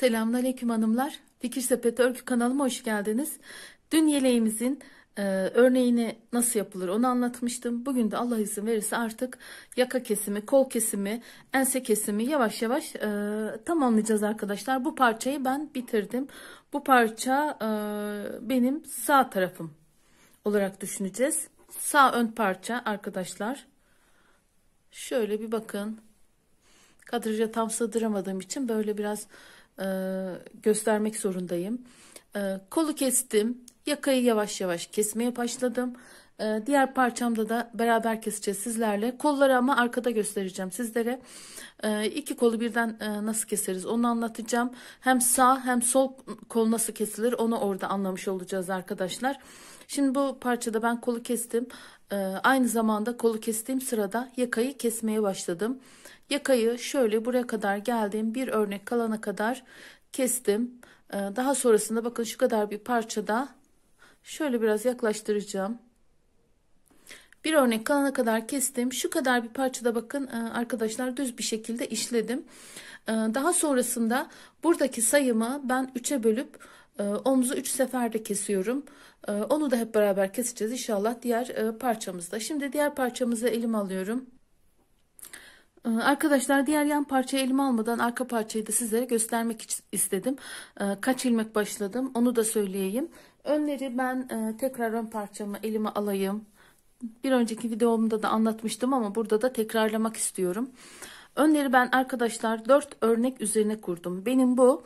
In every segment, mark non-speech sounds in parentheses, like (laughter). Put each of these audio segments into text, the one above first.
Selamünaleyküm hanımlar. Fikir Sepet Örgü kanalıma hoş geldiniz. Dün yeleğimizin e, örneğini nasıl yapılır onu anlatmıştım. Bugün de Allah izin verirse artık yaka kesimi, kol kesimi, ense kesimi yavaş yavaş e, tamamlayacağız arkadaşlar. Bu parçayı ben bitirdim. Bu parça e, benim sağ tarafım olarak düşüneceğiz. Sağ ön parça arkadaşlar. Şöyle bir bakın. Kadrıca tam sığdıramadığım için böyle biraz e, göstermek zorundayım. E, kolu kestim. Yakayı yavaş yavaş kesmeye başladım. E, diğer parçamda da beraber keseceğiz sizlerle. Kolları ama arkada göstereceğim sizlere. İki kolu birden nasıl keseriz onu anlatacağım. Hem sağ hem sol kol nasıl kesilir onu orada anlamış olacağız arkadaşlar. Şimdi bu parçada ben kolu kestim. Ee, aynı zamanda kolu kestiğim sırada yakayı kesmeye başladım. Yakayı şöyle buraya kadar geldim. Bir örnek kalana kadar kestim. Ee, daha sonrasında bakın şu kadar bir parçada şöyle biraz yaklaştıracağım. Bir örnek kalana kadar kestim. Şu kadar bir parçada bakın e, arkadaşlar düz bir şekilde işledim. Ee, daha sonrasında buradaki sayımı ben 3'e bölüp ee, omuzu 3 seferde kesiyorum. Ee, onu da hep beraber keseceğiz inşallah diğer e, parçamızda. Şimdi diğer parçamızı elim alıyorum. Ee, arkadaşlar diğer yan parçayı elime almadan arka parçayı da sizlere göstermek istedim. Kaç ilmek başladım onu da söyleyeyim. Önleri ben e, tekrar ön parçamı elime alayım. Bir önceki videomda da anlatmıştım ama burada da tekrarlamak istiyorum. Önleri ben arkadaşlar 4 örnek üzerine kurdum. Benim bu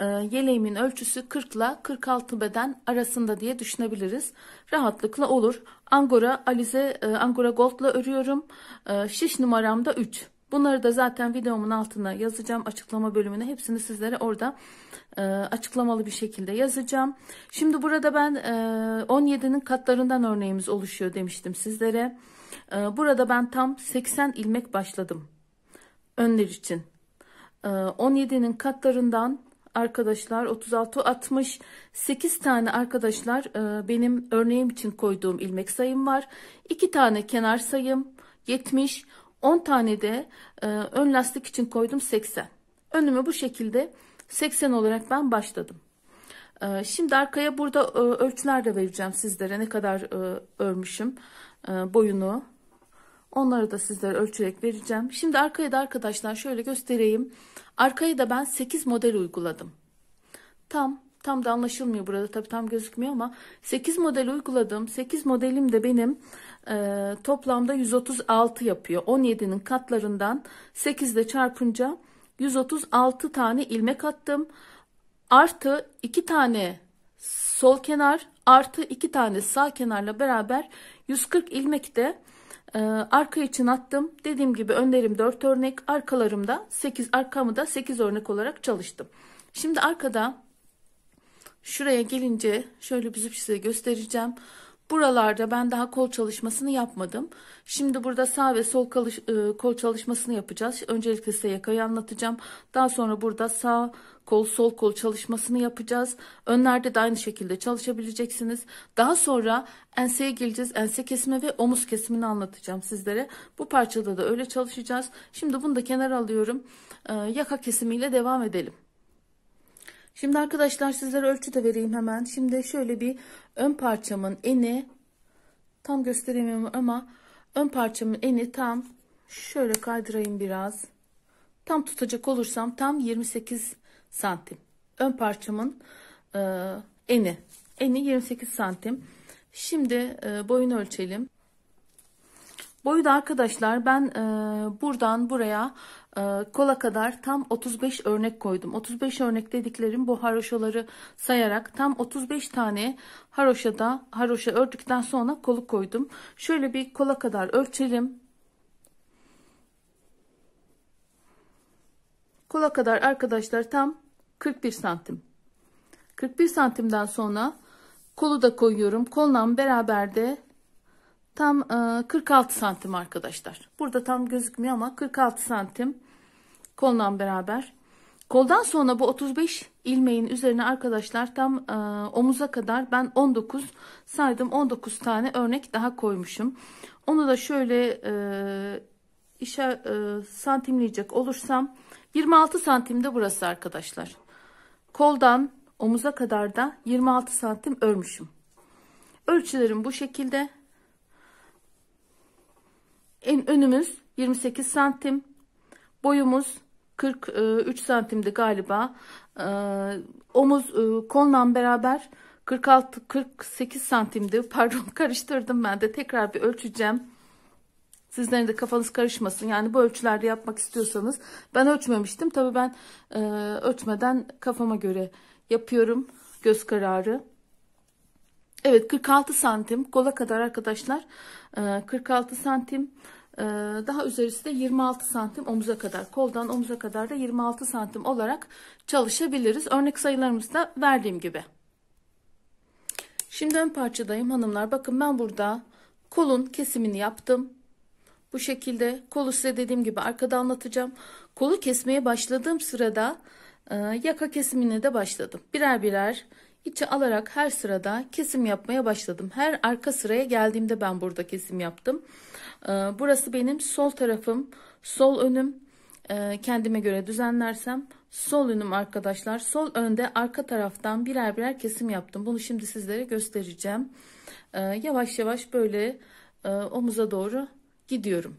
e, yeleğimin ölçüsü 40 ile 46 beden arasında diye düşünebiliriz. Rahatlıkla olur. Angora Alize e, Angora Gold ile örüyorum. E, şiş numaram da 3. Bunları da zaten videomun altına yazacağım açıklama bölümüne. Hepsini sizlere orada e, açıklamalı bir şekilde yazacağım. Şimdi burada ben e, 17'nin katlarından örneğimiz oluşuyor demiştim sizlere. E, burada ben tam 80 ilmek başladım. Önler için. E, 17'nin katlarından arkadaşlar 36 68 tane arkadaşlar e, benim örneğim için koyduğum ilmek sayım var. 2 tane kenar sayım 70 10 tane de e, ön lastik için koydum 80. Önümü bu şekilde 80 olarak ben başladım. E, şimdi arkaya burada ölçüler de vereceğim sizlere ne kadar örmüşüm boyunu Onları da sizlere ölçerek vereceğim. Şimdi arkayı da arkadaşlar şöyle göstereyim. Arkayı da ben 8 model uyguladım. Tam tam da anlaşılmıyor burada tabi tam gözükmüyor ama 8 model uyguladım. 8 modelim de benim e, toplamda 136 yapıyor. 17'nin katlarından 8 ile çarpınca 136 tane ilmek attım. Artı 2 tane sol kenar artı 2 tane sağ kenarla beraber 140 ilmek de ee, arka için attım. Dediğim gibi önlerim 4 örnek, arkalarımda 8, arkamı da 8 örnek olarak çalıştım. Şimdi arkada şuraya gelince şöyle bizim size göstereceğim. Buralarda ben daha kol çalışmasını yapmadım. Şimdi burada sağ ve sol kalış, e, kol çalışmasını yapacağız. Öncelikle size yakayı anlatacağım. Daha sonra burada sağ kol sol kol çalışmasını yapacağız. Önlerde de aynı şekilde çalışabileceksiniz. Daha sonra enseye geleceğiz. Ense kesimi ve omuz kesimini anlatacağım sizlere. Bu parçada da öyle çalışacağız. Şimdi bunu da kenara alıyorum. E, yaka kesimiyle devam edelim. Şimdi arkadaşlar sizlere ölçü de vereyim hemen. Şimdi şöyle bir ön parçamın eni tam gösteremiyorum ama ön parçamın eni tam şöyle kaydırayım biraz. Tam tutacak olursam tam 28 santim. Ön parçamın e, eni. Eni 28 santim. Şimdi e, boyunu ölçelim. Boyu da arkadaşlar ben e, buradan buraya ee, kola kadar tam 35 örnek koydum. 35 örnek dediklerim bu haroşaları sayarak tam 35 tane haroşada haroşa ördükten sonra kolu koydum. Şöyle bir kola kadar ölçelim. Kola kadar arkadaşlar tam 41 santim. 41 santimden sonra kolu da koyuyorum. Kolla beraber de tam 46 e, santim arkadaşlar. Burada tam gözükmüyor ama 46 santim Koldan beraber. Koldan sonra bu 35 ilmeğin üzerine arkadaşlar tam e, omuza kadar ben 19 saydım 19 tane örnek daha koymuşum. Onu da şöyle e, işe e, santimleyecek olursam 26 santimde burası arkadaşlar. Koldan omuza kadar da 26 santim örmüşüm. Ölçülerim bu şekilde. En önümüz 28 santim. Boyumuz 43 e, santimdi galiba e, omuz e, beraber 46 48 santimdi (laughs) pardon karıştırdım ben de tekrar bir ölçeceğim sizlerin de kafanız karışmasın yani bu ölçülerde yapmak istiyorsanız ben ölçmemiştim tabi ben e, ölçmeden kafama göre yapıyorum göz kararı evet 46 santim kola kadar arkadaşlar 46 santim ee, daha üzerisi de 26 santim omuza kadar koldan omuza kadar da 26 santim olarak çalışabiliriz. Örnek sayılarımızda verdiğim gibi. Şimdi ön parçadayım hanımlar. Bakın ben burada kolun kesimini yaptım. Bu şekilde kolu size dediğim gibi arkada anlatacağım. Kolu kesmeye başladığım sırada e, yaka kesimine de başladım. Birer birer içe alarak her sırada kesim yapmaya başladım. Her arka sıraya geldiğimde ben burada kesim yaptım. Ee, burası benim sol tarafım, sol önüm. E, kendime göre düzenlersem sol önüm arkadaşlar. Sol önde arka taraftan birer birer kesim yaptım. Bunu şimdi sizlere göstereceğim. Ee, yavaş yavaş böyle e, omuza doğru gidiyorum.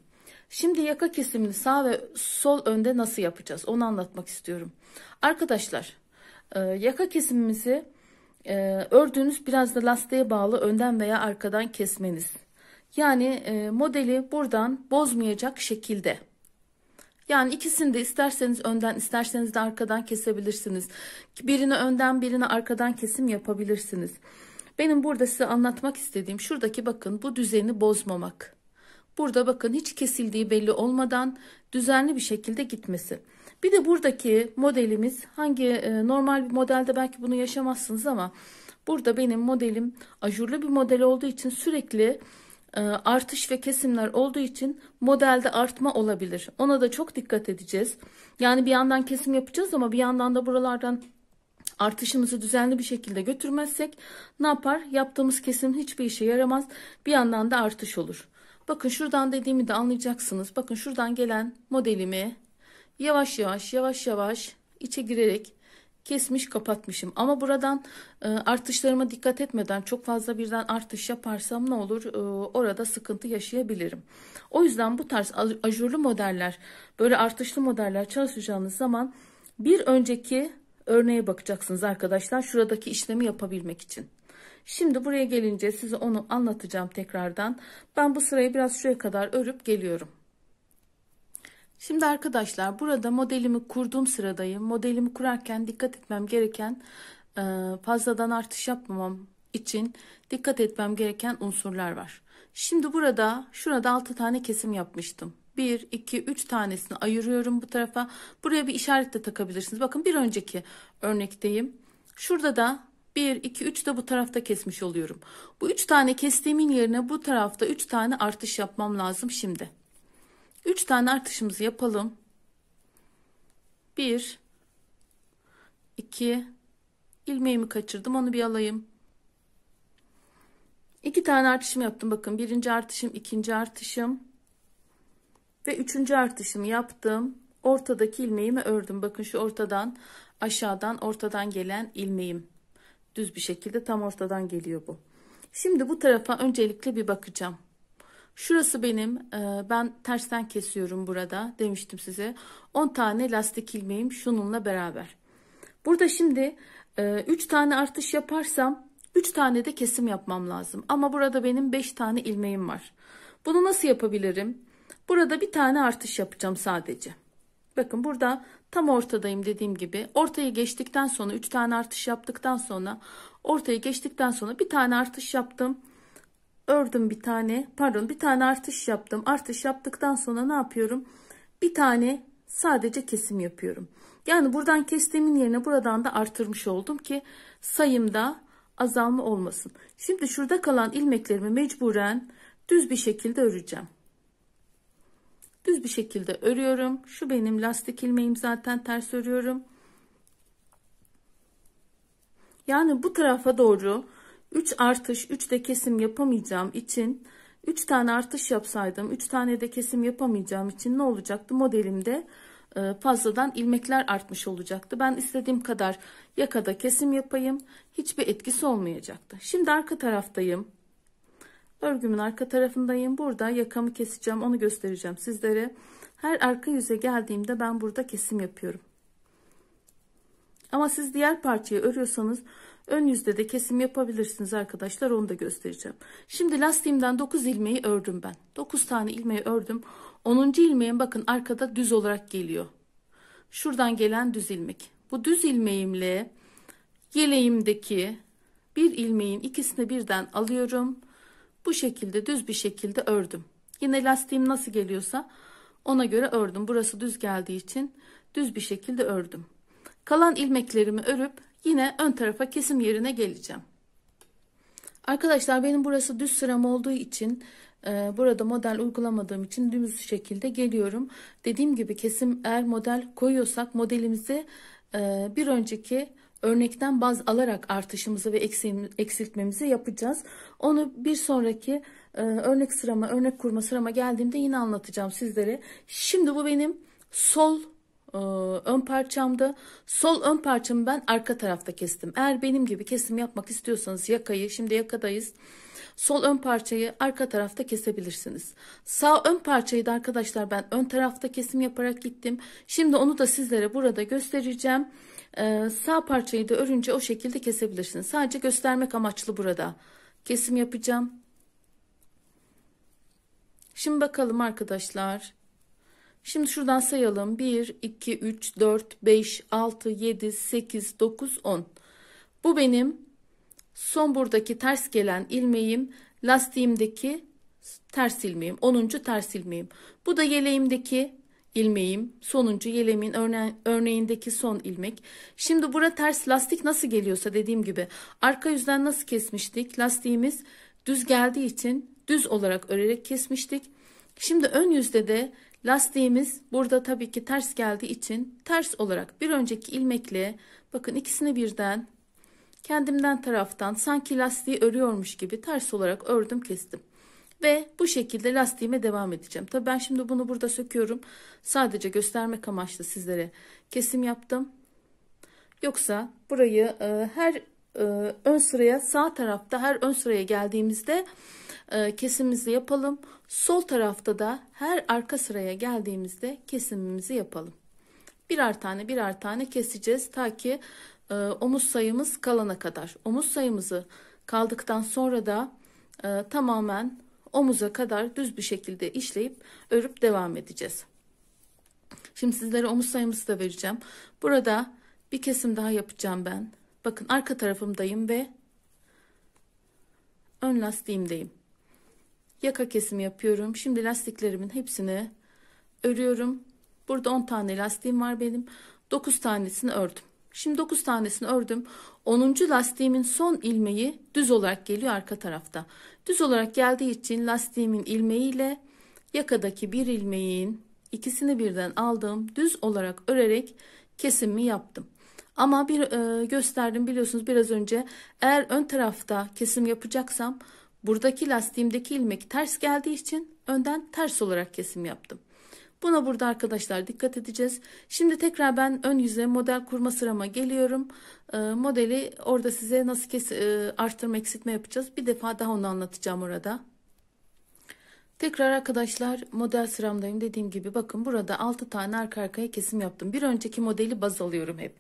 Şimdi yaka kesimini sağ ve sol önde nasıl yapacağız? Onu anlatmak istiyorum. Arkadaşlar e, yaka kesimimizi ördüğünüz biraz da lastiğe bağlı önden veya arkadan kesmeniz yani e, modeli buradan bozmayacak şekilde. Yani ikisini de isterseniz önden isterseniz de arkadan kesebilirsiniz. Birini önden birini arkadan kesim yapabilirsiniz. Benim burada size anlatmak istediğim şuradaki bakın bu düzeni bozmamak. Burada bakın hiç kesildiği belli olmadan düzenli bir şekilde gitmesi. Bir de buradaki modelimiz hangi e, normal bir modelde belki bunu yaşamazsınız ama burada benim modelim ajurlu bir model olduğu için sürekli e, artış ve kesimler olduğu için modelde artma olabilir. Ona da çok dikkat edeceğiz. Yani bir yandan kesim yapacağız ama bir yandan da buralardan artışımızı düzenli bir şekilde götürmezsek ne yapar? Yaptığımız kesim hiçbir işe yaramaz. Bir yandan da artış olur. Bakın şuradan dediğimi de anlayacaksınız. Bakın şuradan gelen modelimi yavaş yavaş yavaş yavaş içe girerek kesmiş kapatmışım. Ama buradan e, artışlarıma dikkat etmeden çok fazla birden artış yaparsam ne olur e, orada sıkıntı yaşayabilirim. O yüzden bu tarz ajurlu modeller böyle artışlı modeller çalışacağınız zaman bir önceki örneğe bakacaksınız arkadaşlar şuradaki işlemi yapabilmek için. Şimdi buraya gelince size onu anlatacağım tekrardan. Ben bu sırayı biraz şuraya kadar örüp geliyorum. Şimdi arkadaşlar burada modelimi kurduğum sıradayım. Modelimi kurarken dikkat etmem gereken e, fazladan artış yapmamam için dikkat etmem gereken unsurlar var. Şimdi burada şurada 6 tane kesim yapmıştım. 1, 2, 3 tanesini ayırıyorum bu tarafa. Buraya bir işaret de takabilirsiniz. Bakın bir önceki örnekteyim. Şurada da 1, 2, 3 de bu tarafta kesmiş oluyorum. Bu 3 tane kestiğimin yerine bu tarafta 3 tane artış yapmam lazım şimdi. Üç tane artışımızı yapalım. Bir, iki. ilmeğimi kaçırdım onu bir alayım. İki tane artışım yaptım bakın. Birinci artışım, ikinci artışım ve üçüncü artışımı yaptım. Ortadaki ilmeğimi ördüm. Bakın şu ortadan aşağıdan ortadan gelen ilmeğim. Düz bir şekilde tam ortadan geliyor bu. Şimdi bu tarafa öncelikle bir bakacağım. Şurası benim. E, ben tersten kesiyorum burada demiştim size. 10 tane lastik ilmeğim şununla beraber. Burada şimdi e, 3 tane artış yaparsam 3 tane de kesim yapmam lazım. Ama burada benim 5 tane ilmeğim var. Bunu nasıl yapabilirim? Burada bir tane artış yapacağım sadece. Bakın burada tam ortadayım dediğim gibi. Ortayı geçtikten sonra 3 tane artış yaptıktan sonra ortayı geçtikten sonra bir tane artış yaptım ördüm bir tane pardon bir tane artış yaptım artış yaptıktan sonra ne yapıyorum bir tane sadece kesim yapıyorum yani buradan kestiğimin yerine buradan da artırmış oldum ki sayımda azalma olmasın şimdi şurada kalan ilmeklerimi mecburen düz bir şekilde öreceğim düz bir şekilde örüyorum şu benim lastik ilmeğim zaten ters örüyorum yani bu tarafa doğru 3 artış 3 de kesim yapamayacağım için 3 tane artış yapsaydım 3 tane de kesim yapamayacağım için ne olacaktı modelimde e, fazladan ilmekler artmış olacaktı. Ben istediğim kadar yakada kesim yapayım. Hiçbir etkisi olmayacaktı. Şimdi arka taraftayım. Örgümün arka tarafındayım. Burada yakamı keseceğim. Onu göstereceğim sizlere. Her arka yüze geldiğimde ben burada kesim yapıyorum. Ama siz diğer parçayı örüyorsanız Ön yüzde de kesim yapabilirsiniz arkadaşlar. Onu da göstereceğim. Şimdi lastiğimden 9 ilmeği ördüm ben. 9 tane ilmeği ördüm. 10. ilmeğim bakın arkada düz olarak geliyor. Şuradan gelen düz ilmek. Bu düz ilmeğimle yeleğimdeki bir ilmeğin ikisini birden alıyorum. Bu şekilde düz bir şekilde ördüm. Yine lastiğim nasıl geliyorsa ona göre ördüm. Burası düz geldiği için düz bir şekilde ördüm. Kalan ilmeklerimi örüp Yine ön tarafa kesim yerine geleceğim. Arkadaşlar benim burası düz sıram olduğu için e, burada model uygulamadığım için dümdüz şekilde geliyorum. Dediğim gibi kesim eğer model koyuyorsak modelimizi e, bir önceki örnekten baz alarak artışımızı ve eksiltmemizi yapacağız. Onu bir sonraki e, örnek sırama, örnek kurma sırama geldiğimde yine anlatacağım sizlere. Şimdi bu benim sol ee, ön parçamda sol ön parçamı ben arka tarafta kestim. Eğer benim gibi kesim yapmak istiyorsanız yakayı şimdi yakadayız. Sol ön parçayı arka tarafta kesebilirsiniz. Sağ ön parçayı da arkadaşlar ben ön tarafta kesim yaparak gittim. Şimdi onu da sizlere burada göstereceğim. Ee, sağ parçayı da örünce o şekilde kesebilirsiniz. Sadece göstermek amaçlı burada kesim yapacağım. Şimdi bakalım arkadaşlar. Şimdi şuradan sayalım. 1, 2, 3, 4, 5, 6, 7, 8, 9, 10. Bu benim son buradaki ters gelen ilmeğim. Lastiğimdeki ters ilmeğim. 10. ters ilmeğim. Bu da yeleğimdeki ilmeğim. Sonuncu yelemin örne örneğindeki son ilmek. Şimdi bura ters lastik nasıl geliyorsa dediğim gibi arka yüzden nasıl kesmiştik? Lastiğimiz düz geldiği için düz olarak örerek kesmiştik. Şimdi ön yüzde de Lastiğimiz burada tabii ki ters geldiği için ters olarak bir önceki ilmekle bakın ikisini birden kendimden taraftan sanki lastiği örüyormuş gibi ters olarak ördüm kestim. Ve bu şekilde lastiğime devam edeceğim. Tabii ben şimdi bunu burada söküyorum. Sadece göstermek amaçlı sizlere kesim yaptım. Yoksa burayı e, her e, ön sıraya sağ tarafta her ön sıraya geldiğimizde e, kesimimizi yapalım. Sol tarafta da her arka sıraya geldiğimizde kesimimizi yapalım. Birer tane birer tane keseceğiz ta ki e, omuz sayımız kalana kadar. Omuz sayımızı kaldıktan sonra da e, tamamen omuza kadar düz bir şekilde işleyip örüp devam edeceğiz. Şimdi sizlere omuz sayımızı da vereceğim. Burada bir kesim daha yapacağım ben. Bakın arka tarafımdayım ve ön lastiğimdeyim. Yaka kesimi yapıyorum. Şimdi lastiklerimin hepsini örüyorum. Burada 10 tane lastiğim var benim. 9 tanesini ördüm. Şimdi 9 tanesini ördüm. 10. lastiğimin son ilmeği düz olarak geliyor arka tarafta. Düz olarak geldiği için lastiğimin ilmeğiyle yakadaki bir ilmeğin ikisini birden aldım. Düz olarak örerek kesimi yaptım. Ama bir e, gösterdim biliyorsunuz biraz önce. Eğer ön tarafta kesim yapacaksam buradaki lastiğimdeki ilmek ters geldiği için önden ters olarak kesim yaptım. Buna burada arkadaşlar dikkat edeceğiz. Şimdi tekrar ben ön yüze model kurma sırama geliyorum. E, modeli orada size nasıl kes, e, artırma eksiltme yapacağız. Bir defa daha onu anlatacağım orada. Tekrar arkadaşlar model sıramdayım dediğim gibi bakın burada 6 tane arka arkaya kesim yaptım. Bir önceki modeli baz alıyorum hep.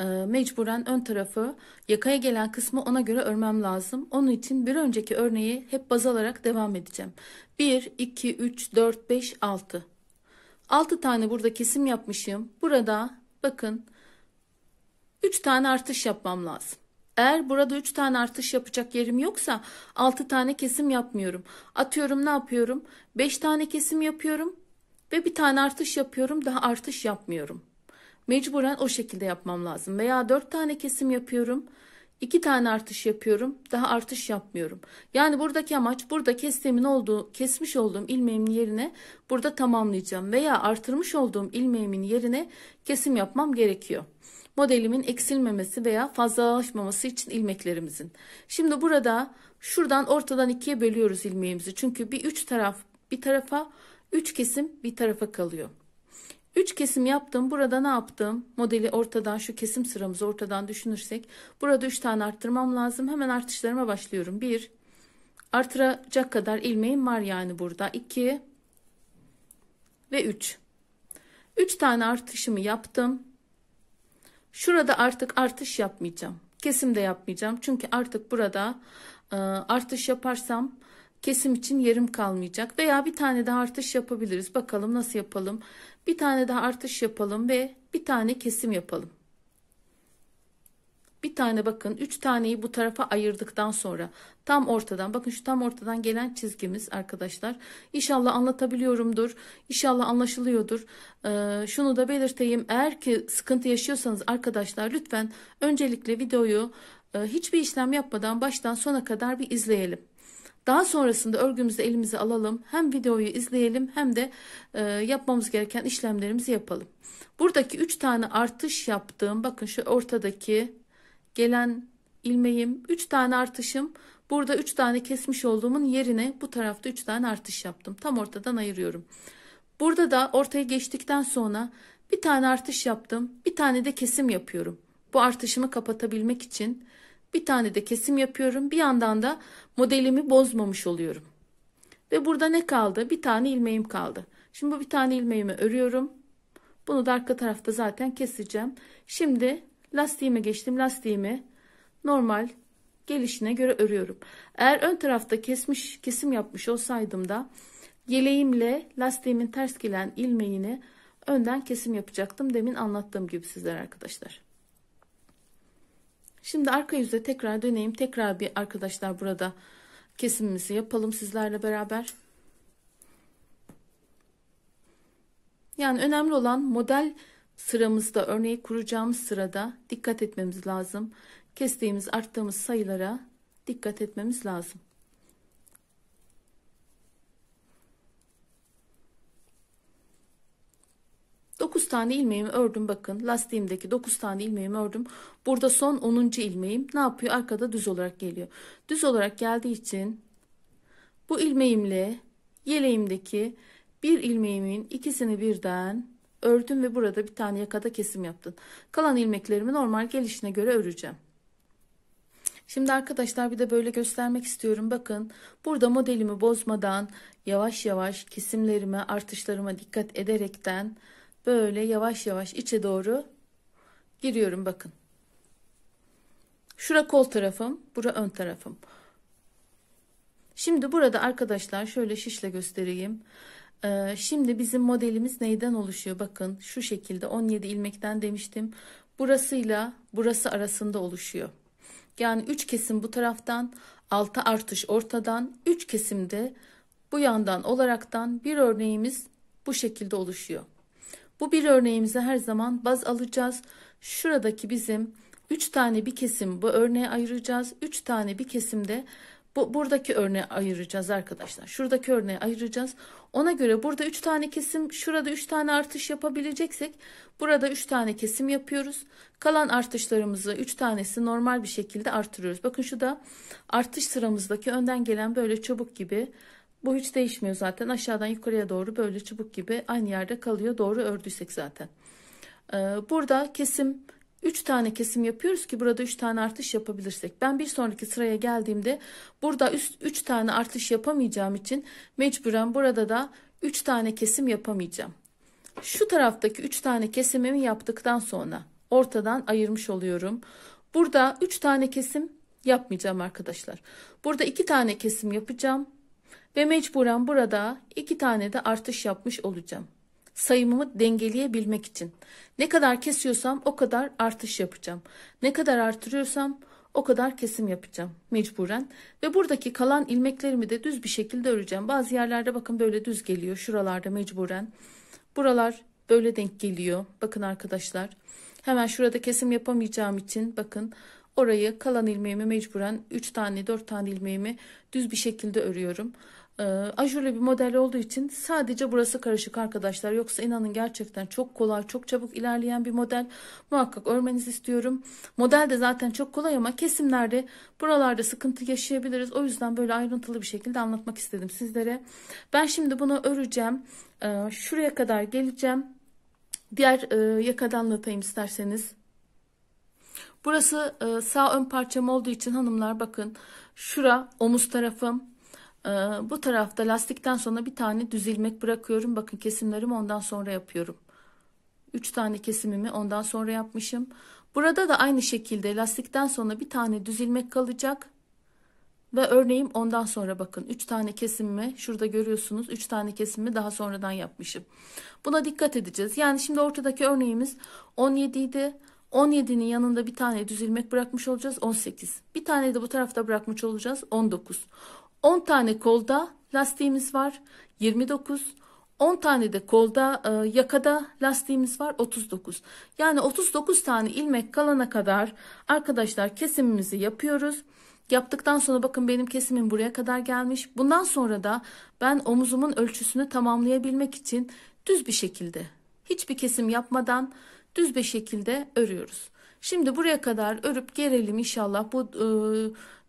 Ee, mecburen ön tarafı yakaya gelen kısmı ona göre örmem lazım. Onun için bir önceki örneği hep baz alarak devam edeceğim. 1, 2, 3, 4, 5, 6. 6 tane burada kesim yapmışım. Burada bakın 3 tane artış yapmam lazım. Eğer burada 3 tane artış yapacak yerim yoksa 6 tane kesim yapmıyorum. Atıyorum ne yapıyorum? 5 tane kesim yapıyorum ve bir tane artış yapıyorum. Daha artış yapmıyorum. Mecburen o şekilde yapmam lazım. Veya dört tane kesim yapıyorum. 2 tane artış yapıyorum. Daha artış yapmıyorum. Yani buradaki amaç burada kestiğimin olduğu, kesmiş olduğum ilmeğimin yerine burada tamamlayacağım. Veya artırmış olduğum ilmeğimin yerine kesim yapmam gerekiyor modelimin eksilmemesi veya fazlalaşmaması için ilmeklerimizin. Şimdi burada şuradan ortadan ikiye bölüyoruz ilmeğimizi. Çünkü bir üç taraf bir tarafa, üç kesim bir tarafa kalıyor. 3 kesim yaptım. Burada ne yaptım? Modeli ortadan şu kesim sıramızı ortadan düşünürsek burada 3 tane arttırmam lazım. Hemen artışlarıma başlıyorum. 1 artıracak kadar ilmeğim var yani burada. 2 ve 3. 3 tane artışımı yaptım. Şurada artık artış yapmayacağım. Kesim de yapmayacağım. Çünkü artık burada e, artış yaparsam kesim için yerim kalmayacak veya bir tane daha artış yapabiliriz. Bakalım nasıl yapalım? Bir tane daha artış yapalım ve bir tane kesim yapalım. Bir tane bakın 3 taneyi bu tarafa ayırdıktan sonra tam ortadan bakın şu tam ortadan gelen çizgimiz arkadaşlar. İnşallah anlatabiliyorumdur. İnşallah anlaşılıyordur. Ee, şunu da belirteyim. Eğer ki sıkıntı yaşıyorsanız arkadaşlar lütfen öncelikle videoyu e, hiçbir işlem yapmadan baştan sona kadar bir izleyelim. Daha sonrasında örgümüzü elimize alalım. Hem videoyu izleyelim hem de e, yapmamız gereken işlemlerimizi yapalım. Buradaki 3 tane artış yaptığım bakın şu ortadaki gelen ilmeğim 3 tane artışım. Burada 3 tane kesmiş olduğumun yerine bu tarafta 3 tane artış yaptım. Tam ortadan ayırıyorum. Burada da ortaya geçtikten sonra bir tane artış yaptım. Bir tane de kesim yapıyorum. Bu artışımı kapatabilmek için bir tane de kesim yapıyorum. Bir yandan da modelimi bozmamış oluyorum. Ve burada ne kaldı? Bir tane ilmeğim kaldı. Şimdi bu bir tane ilmeğimi örüyorum. Bunu da arka tarafta zaten keseceğim. Şimdi lastiğime geçtim. Lastiğimi normal gelişine göre örüyorum. Eğer ön tarafta kesmiş kesim yapmış olsaydım da yeleğimle lastiğimin ters gelen ilmeğini önden kesim yapacaktım. Demin anlattığım gibi sizler arkadaşlar. Şimdi arka yüze tekrar döneyim. Tekrar bir arkadaşlar burada kesimimizi yapalım sizlerle beraber. Yani önemli olan model sıramızda örneği kuracağımız sırada dikkat etmemiz lazım. Kestiğimiz arttığımız sayılara dikkat etmemiz lazım. 9 tane ilmeğimi ördüm bakın. Lastiğimdeki 9 tane ilmeğimi ördüm. Burada son 10. ilmeğim ne yapıyor? Arkada düz olarak geliyor. Düz olarak geldiği için bu ilmeğimle yeleğimdeki bir ilmeğimin ikisini birden ördüm ve burada bir tane yakada kesim yaptım. Kalan ilmeklerimi normal gelişine göre öreceğim. Şimdi arkadaşlar bir de böyle göstermek istiyorum. Bakın burada modelimi bozmadan yavaş yavaş kesimlerime artışlarıma dikkat ederekten böyle yavaş yavaş içe doğru giriyorum bakın. Şura kol tarafım, bura ön tarafım. Şimdi burada arkadaşlar şöyle şişle göstereyim. Ee, şimdi bizim modelimiz neyden oluşuyor? Bakın şu şekilde 17 ilmekten demiştim. Burasıyla burası arasında oluşuyor. Yani 3 kesim bu taraftan, 6 artış ortadan, 3 kesimde bu yandan olaraktan bir örneğimiz bu şekilde oluşuyor. Bu bir örneğimizi her zaman baz alacağız. Şuradaki bizim 3 tane bir kesim bu örneğe ayıracağız. 3 tane bir kesimde bu, buradaki örneğe ayıracağız arkadaşlar. Şuradaki örneğe ayıracağız. Ona göre burada 3 tane kesim, şurada 3 tane artış yapabileceksek burada 3 tane kesim yapıyoruz. Kalan artışlarımızı 3 tanesi normal bir şekilde artırıyoruz. Bakın şu da artış sıramızdaki önden gelen böyle çubuk gibi bu hiç değişmiyor zaten. Aşağıdan yukarıya doğru böyle çubuk gibi aynı yerde kalıyor. Doğru ördüysek zaten. Ee, burada kesim 3 tane kesim yapıyoruz ki burada 3 tane artış yapabilirsek. Ben bir sonraki sıraya geldiğimde burada üst 3 tane artış yapamayacağım için mecburen burada da 3 tane kesim yapamayacağım. Şu taraftaki 3 tane kesimimi yaptıktan sonra ortadan ayırmış oluyorum. Burada 3 tane kesim yapmayacağım arkadaşlar. Burada 2 tane kesim yapacağım ve mecburen burada iki tane de artış yapmış olacağım. Sayımımı dengeleyebilmek için. Ne kadar kesiyorsam o kadar artış yapacağım. Ne kadar artırıyorsam o kadar kesim yapacağım mecburen. Ve buradaki kalan ilmeklerimi de düz bir şekilde öreceğim. Bazı yerlerde bakın böyle düz geliyor. Şuralarda mecburen. Buralar böyle denk geliyor. Bakın arkadaşlar. Hemen şurada kesim yapamayacağım için bakın orayı kalan ilmeğimi mecburen 3 tane 4 tane ilmeğimi düz bir şekilde örüyorum e, ee, ajurlu bir model olduğu için sadece burası karışık arkadaşlar. Yoksa inanın gerçekten çok kolay, çok çabuk ilerleyen bir model. Muhakkak örmenizi istiyorum. Model de zaten çok kolay ama kesimlerde buralarda sıkıntı yaşayabiliriz. O yüzden böyle ayrıntılı bir şekilde anlatmak istedim sizlere. Ben şimdi bunu öreceğim. Ee, şuraya kadar geleceğim. Diğer e, yakadan anlatayım isterseniz. Burası e, sağ ön parçam olduğu için hanımlar bakın. Şura omuz tarafım. Ee, bu tarafta lastikten sonra bir tane düz ilmek bırakıyorum. Bakın kesimlerimi ondan sonra yapıyorum. 3 tane kesimimi ondan sonra yapmışım. Burada da aynı şekilde lastikten sonra bir tane düz ilmek kalacak. Ve örneğim ondan sonra bakın 3 tane kesimimi şurada görüyorsunuz 3 tane kesimimi daha sonradan yapmışım. Buna dikkat edeceğiz. Yani şimdi ortadaki örneğimiz 17 idi. 17'nin yanında bir tane düz ilmek bırakmış olacağız 18. Bir tane de bu tarafta bırakmış olacağız 19. 10 tane kolda lastiğimiz var 29. 10 tane de kolda e, yakada lastiğimiz var 39. Yani 39 tane ilmek kalana kadar arkadaşlar kesimimizi yapıyoruz. Yaptıktan sonra bakın benim kesimim buraya kadar gelmiş. Bundan sonra da ben omuzumun ölçüsünü tamamlayabilmek için düz bir şekilde hiçbir kesim yapmadan düz bir şekilde örüyoruz. Şimdi buraya kadar örüp gerelim inşallah bu e,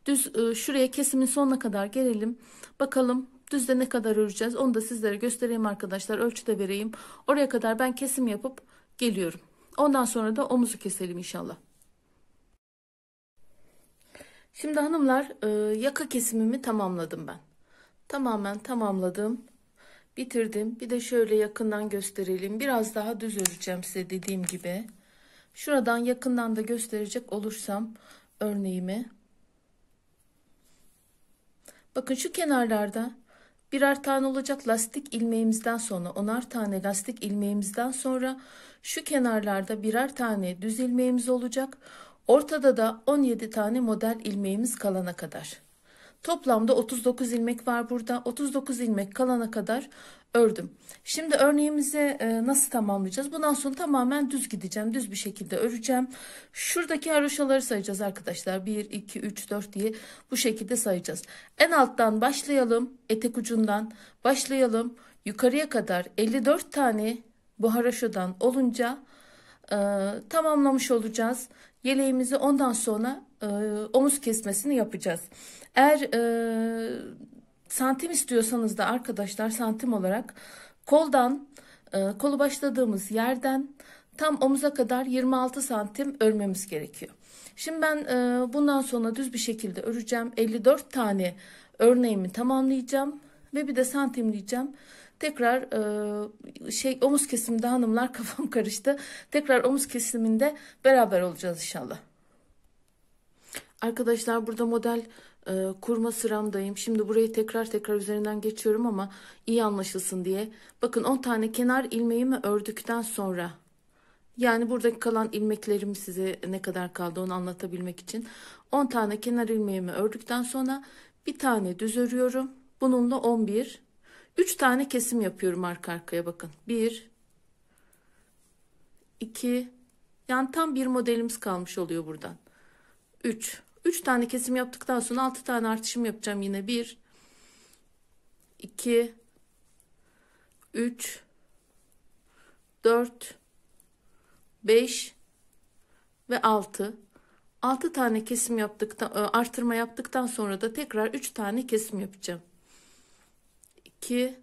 Düz e, şuraya kesimin sonuna kadar gelelim. Bakalım düzde ne kadar öreceğiz onu da sizlere göstereyim arkadaşlar. Ölçü de vereyim. Oraya kadar ben kesim yapıp geliyorum. Ondan sonra da omuzu keselim inşallah. Şimdi hanımlar e, yaka kesimimi tamamladım ben. Tamamen tamamladım. Bitirdim. Bir de şöyle yakından gösterelim. Biraz daha düz öreceğim size dediğim gibi. Şuradan yakından da gösterecek olursam örneğimi. Bakın şu kenarlarda birer tane olacak lastik ilmeğimizden sonra onar tane lastik ilmeğimizden sonra şu kenarlarda birer tane düz ilmeğimiz olacak. Ortada da 17 tane model ilmeğimiz kalana kadar. Toplamda 39 ilmek var burada. 39 ilmek kalana kadar ördüm. Şimdi örneğimizi e, nasıl tamamlayacağız? Bundan sonra tamamen düz gideceğim. Düz bir şekilde öreceğim. Şuradaki haroşaları sayacağız arkadaşlar. 1, 2, 3, 4 diye bu şekilde sayacağız. En alttan başlayalım. Etek ucundan başlayalım. Yukarıya kadar 54 tane bu haroşadan olunca e, tamamlamış olacağız. Yeleğimizi ondan sonra e, omuz kesmesini yapacağız. Eğer e, santim istiyorsanız da arkadaşlar santim olarak koldan e, kolu başladığımız yerden tam omuza kadar 26 santim örmemiz gerekiyor. Şimdi ben e, bundan sonra düz bir şekilde öreceğim. 54 tane örneğimi tamamlayacağım ve bir de santimleyeceğim. Tekrar e, şey omuz kesiminde hanımlar (laughs) kafam karıştı. Tekrar omuz kesiminde beraber olacağız inşallah. Arkadaşlar burada model e, kurma sıramdayım. Şimdi burayı tekrar tekrar üzerinden geçiyorum ama iyi anlaşılsın diye. Bakın 10 tane kenar ilmeğimi ördükten sonra yani buradaki kalan ilmeklerim size ne kadar kaldı onu anlatabilmek için 10 tane kenar ilmeğimi ördükten sonra bir tane düz örüyorum. Bununla 11 3 tane kesim yapıyorum arka arkaya bakın. 1 2 yani tam bir modelimiz kalmış oluyor buradan. 3 3 tane kesim yaptıktan sonra 6 tane artışım yapacağım yine. 1 2 3 4 5 ve 6. 6 tane kesim yaptıktan e, artırma yaptıktan sonra da tekrar 3 tane kesim yapacağım. 2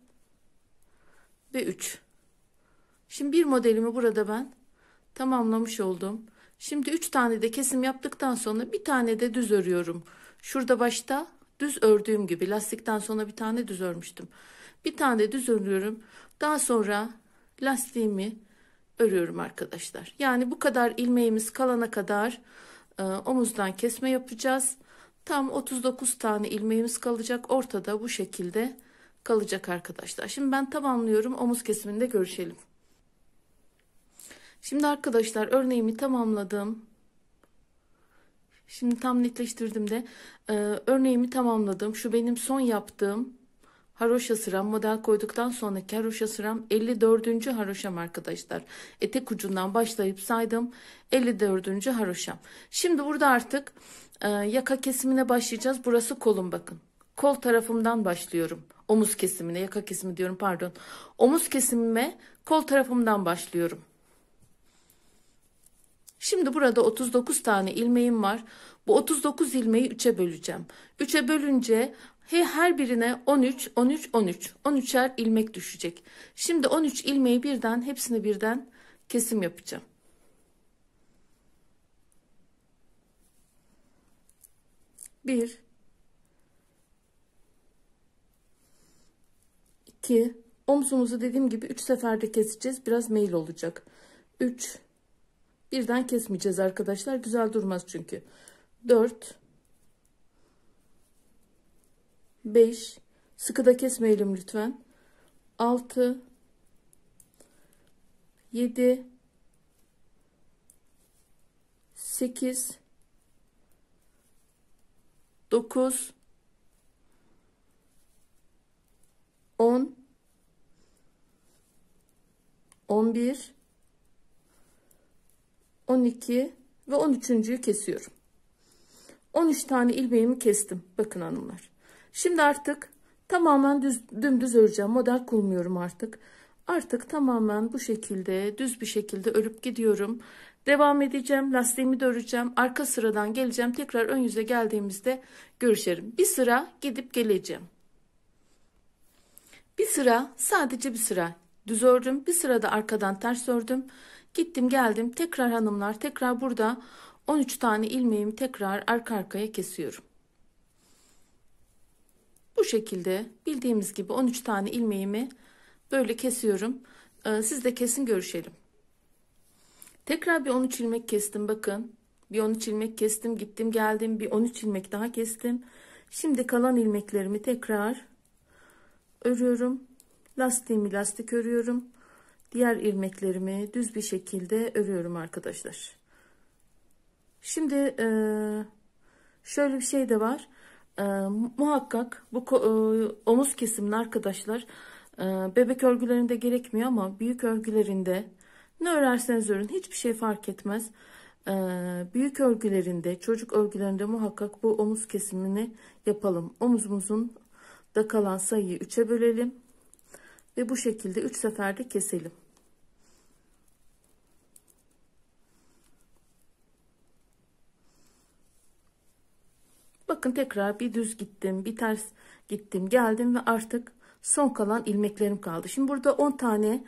ve 3. Şimdi bir modelimi burada ben tamamlamış oldum. Şimdi 3 tane de kesim yaptıktan sonra bir tane de düz örüyorum. Şurada başta düz ördüğüm gibi lastikten sonra bir tane düz örmüştüm. Bir tane düz örüyorum. Daha sonra lastiğimi örüyorum arkadaşlar. Yani bu kadar ilmeğimiz kalana kadar e, omuzdan kesme yapacağız. Tam 39 tane ilmeğimiz kalacak. Ortada bu şekilde kalacak arkadaşlar. Şimdi ben tamamlıyorum. Omuz kesiminde görüşelim. Şimdi arkadaşlar örneğimi tamamladım. Şimdi tam netleştirdim de e, örneğimi tamamladım. Şu benim son yaptığım haroşa sıram model koyduktan sonraki haroşa sıram 54. haroşam arkadaşlar. Etek ucundan başlayıp saydım 54. haroşam. Şimdi burada artık e, yaka kesimine başlayacağız. Burası kolum bakın. Kol tarafımdan başlıyorum. Omuz kesimine yaka kesimi diyorum pardon. Omuz kesimime kol tarafımdan başlıyorum. Şimdi burada 39 tane ilmeğim var. Bu 39 ilmeği 3'e böleceğim. 3'e bölünce her birine 13, 13, 13, 13'er ilmek düşecek. Şimdi 13 ilmeği birden hepsini birden kesim yapacağım. Bir, iki, omzumuzu dediğim gibi üç seferde keseceğiz. Biraz meyil olacak. Üç, Birden kesmeyeceğiz arkadaşlar. Güzel durmaz çünkü. 4 5 sıkıda kesmeyelim lütfen. 6 7 8 9 10 11 12 ve 13.yü kesiyorum. 13 tane ilmeğimi kestim. Bakın hanımlar. Şimdi artık tamamen düz, dümdüz öreceğim. Model kurmuyorum artık. Artık tamamen bu şekilde düz bir şekilde örüp gidiyorum. Devam edeceğim. Lastiğimi de öreceğim. Arka sıradan geleceğim. Tekrar ön yüze geldiğimizde görüşelim. Bir sıra gidip geleceğim. Bir sıra sadece bir sıra düz ördüm. Bir sırada arkadan ters ördüm. Gittim geldim tekrar hanımlar tekrar burada 13 tane ilmeğimi tekrar arka arkaya kesiyorum. Bu şekilde bildiğimiz gibi 13 tane ilmeğimi böyle kesiyorum. Ee, siz de kesin görüşelim. Tekrar bir 13 ilmek kestim bakın. Bir 13 ilmek kestim gittim geldim bir 13 ilmek daha kestim. Şimdi kalan ilmeklerimi tekrar örüyorum. Lastiğimi lastik örüyorum diğer ilmeklerimi düz bir şekilde örüyorum arkadaşlar. Şimdi e, şöyle bir şey de var. E, muhakkak bu e, omuz kesimini arkadaşlar bebek örgülerinde gerekmiyor ama büyük örgülerinde ne örerseniz örün hiçbir şey fark etmez. büyük örgülerinde çocuk örgülerinde muhakkak bu omuz kesimini yapalım. Omuzumuzun da kalan sayıyı 3'e bölelim. Ve bu şekilde 3 seferde keselim. Bakın tekrar bir düz gittim, bir ters gittim, geldim ve artık son kalan ilmeklerim kaldı. Şimdi burada 10 tane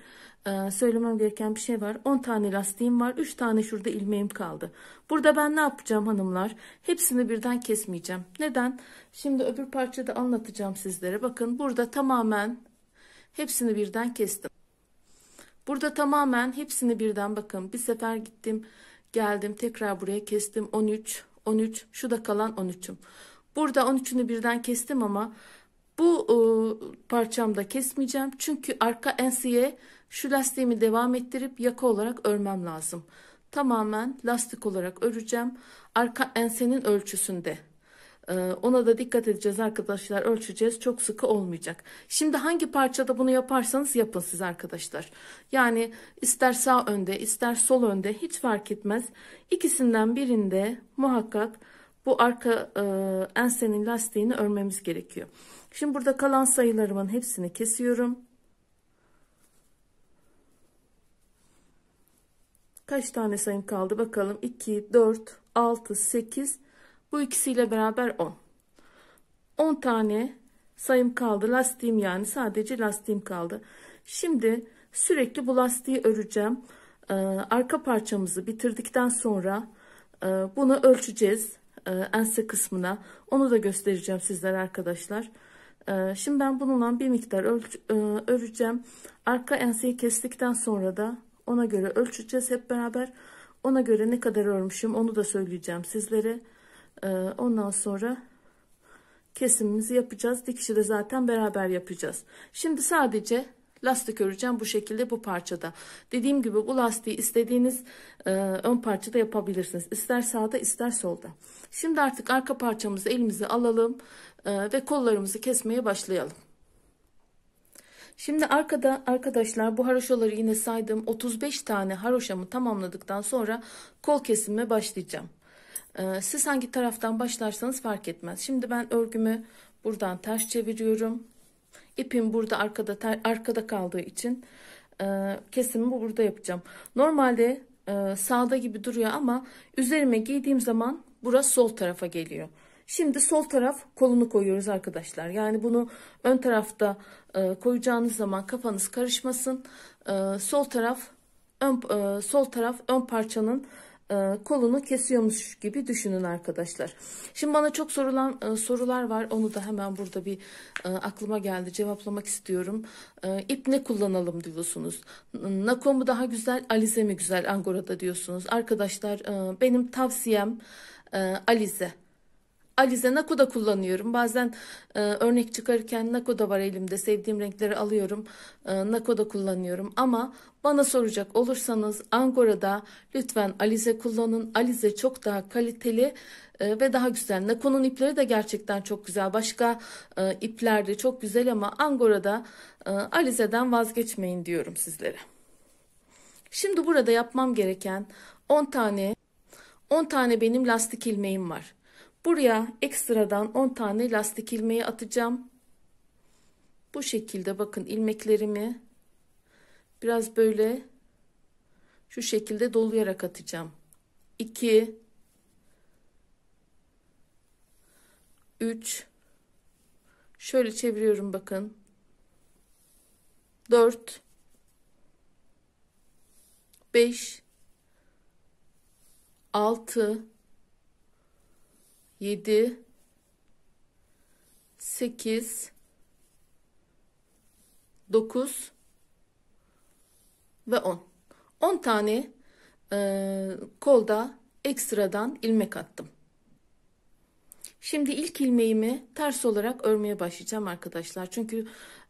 e, söylemem gereken bir şey var. 10 tane lastiğim var. 3 tane şurada ilmeğim kaldı. Burada ben ne yapacağım hanımlar? Hepsini birden kesmeyeceğim. Neden? Şimdi öbür parçada anlatacağım sizlere. Bakın burada tamamen Hepsini birden kestim. Burada tamamen hepsini birden bakın. Bir sefer gittim, geldim, tekrar buraya kestim. 13, 13, şu da kalan 13'üm. Burada 13'ünü birden kestim ama bu ıı, e, parçamda kesmeyeceğim. Çünkü arka enseye şu lastiğimi devam ettirip yaka olarak örmem lazım. Tamamen lastik olarak öreceğim. Arka ensenin ölçüsünde. Ee, ona da dikkat edeceğiz arkadaşlar. Ölçeceğiz. Çok sıkı olmayacak. Şimdi hangi parçada bunu yaparsanız yapın siz arkadaşlar. Yani ister sağ önde ister sol önde hiç fark etmez. İkisinden birinde muhakkak bu arka e, ensenin lastiğini örmemiz gerekiyor. Şimdi burada kalan sayılarımın hepsini kesiyorum. Kaç tane sayım kaldı bakalım. 2, 4, 6, 8, bu ikisiyle beraber 10. 10 tane sayım kaldı. Lastiğim yani sadece lastiğim kaldı. Şimdi sürekli bu lastiği öreceğim. Ee, arka parçamızı bitirdikten sonra e, bunu ölçeceğiz. E, ense kısmına. Onu da göstereceğim sizlere arkadaşlar. Ee, şimdi ben bununla bir miktar e, öreceğim. Arka enseyi kestikten sonra da ona göre ölçeceğiz hep beraber. Ona göre ne kadar örmüşüm onu da söyleyeceğim sizlere. Ee, ondan sonra kesimimizi yapacağız. Dikişi de zaten beraber yapacağız. Şimdi sadece lastik öreceğim bu şekilde bu parçada. Dediğim gibi bu lastiği istediğiniz e, ön parçada yapabilirsiniz. İster sağda ister solda. Şimdi artık arka parçamızı elimize alalım e, ve kollarımızı kesmeye başlayalım. Şimdi arkada arkadaşlar bu haroşaları yine saydım, 35 tane haroşamı tamamladıktan sonra kol kesime başlayacağım. Ee, siz hangi taraftan başlarsanız fark etmez. Şimdi ben örgümü buradan ters çeviriyorum. İpim burada arkada ter, arkada kaldığı için e, kesimi burada yapacağım. Normalde e, sağda gibi duruyor ama üzerime giydiğim zaman burası sol tarafa geliyor. Şimdi sol taraf kolunu koyuyoruz arkadaşlar. Yani bunu ön tarafta e, koyacağınız zaman kafanız karışmasın. E, sol taraf ön e, sol taraf ön parçanın e, kolunu kesiyormuş gibi düşünün arkadaşlar. Şimdi bana çok sorulan e, sorular var. Onu da hemen burada bir e, aklıma geldi. Cevaplamak istiyorum. İp ne kullanalım diyorsunuz. Nako mu daha güzel, alize mi güzel Angora'da diyorsunuz. Arkadaşlar benim tavsiyem alize. Alize Nakoda kullanıyorum. Bazen e, örnek çıkarırken Nakoda var elimde. Sevdiğim renkleri alıyorum. E, Nako kullanıyorum. Ama bana soracak olursanız Angora'da lütfen Alize kullanın. Alize çok daha kaliteli e, ve daha güzel. Nako'nun ipleri de gerçekten çok güzel. Başka e, ipler de çok güzel ama Angora'da e, Alize'den vazgeçmeyin diyorum sizlere. Şimdi burada yapmam gereken 10 tane 10 tane benim lastik ilmeğim var. Buraya ekstradan 10 tane lastik ilmeği atacağım. Bu şekilde bakın ilmeklerimi biraz böyle şu şekilde dolayarak atacağım. 2 3 şöyle çeviriyorum bakın. 4 5 6 7 8 9 ve 10. 10 tane e, kolda ekstradan ilmek attım. Şimdi ilk ilmeğimi ters olarak örmeye başlayacağım arkadaşlar. Çünkü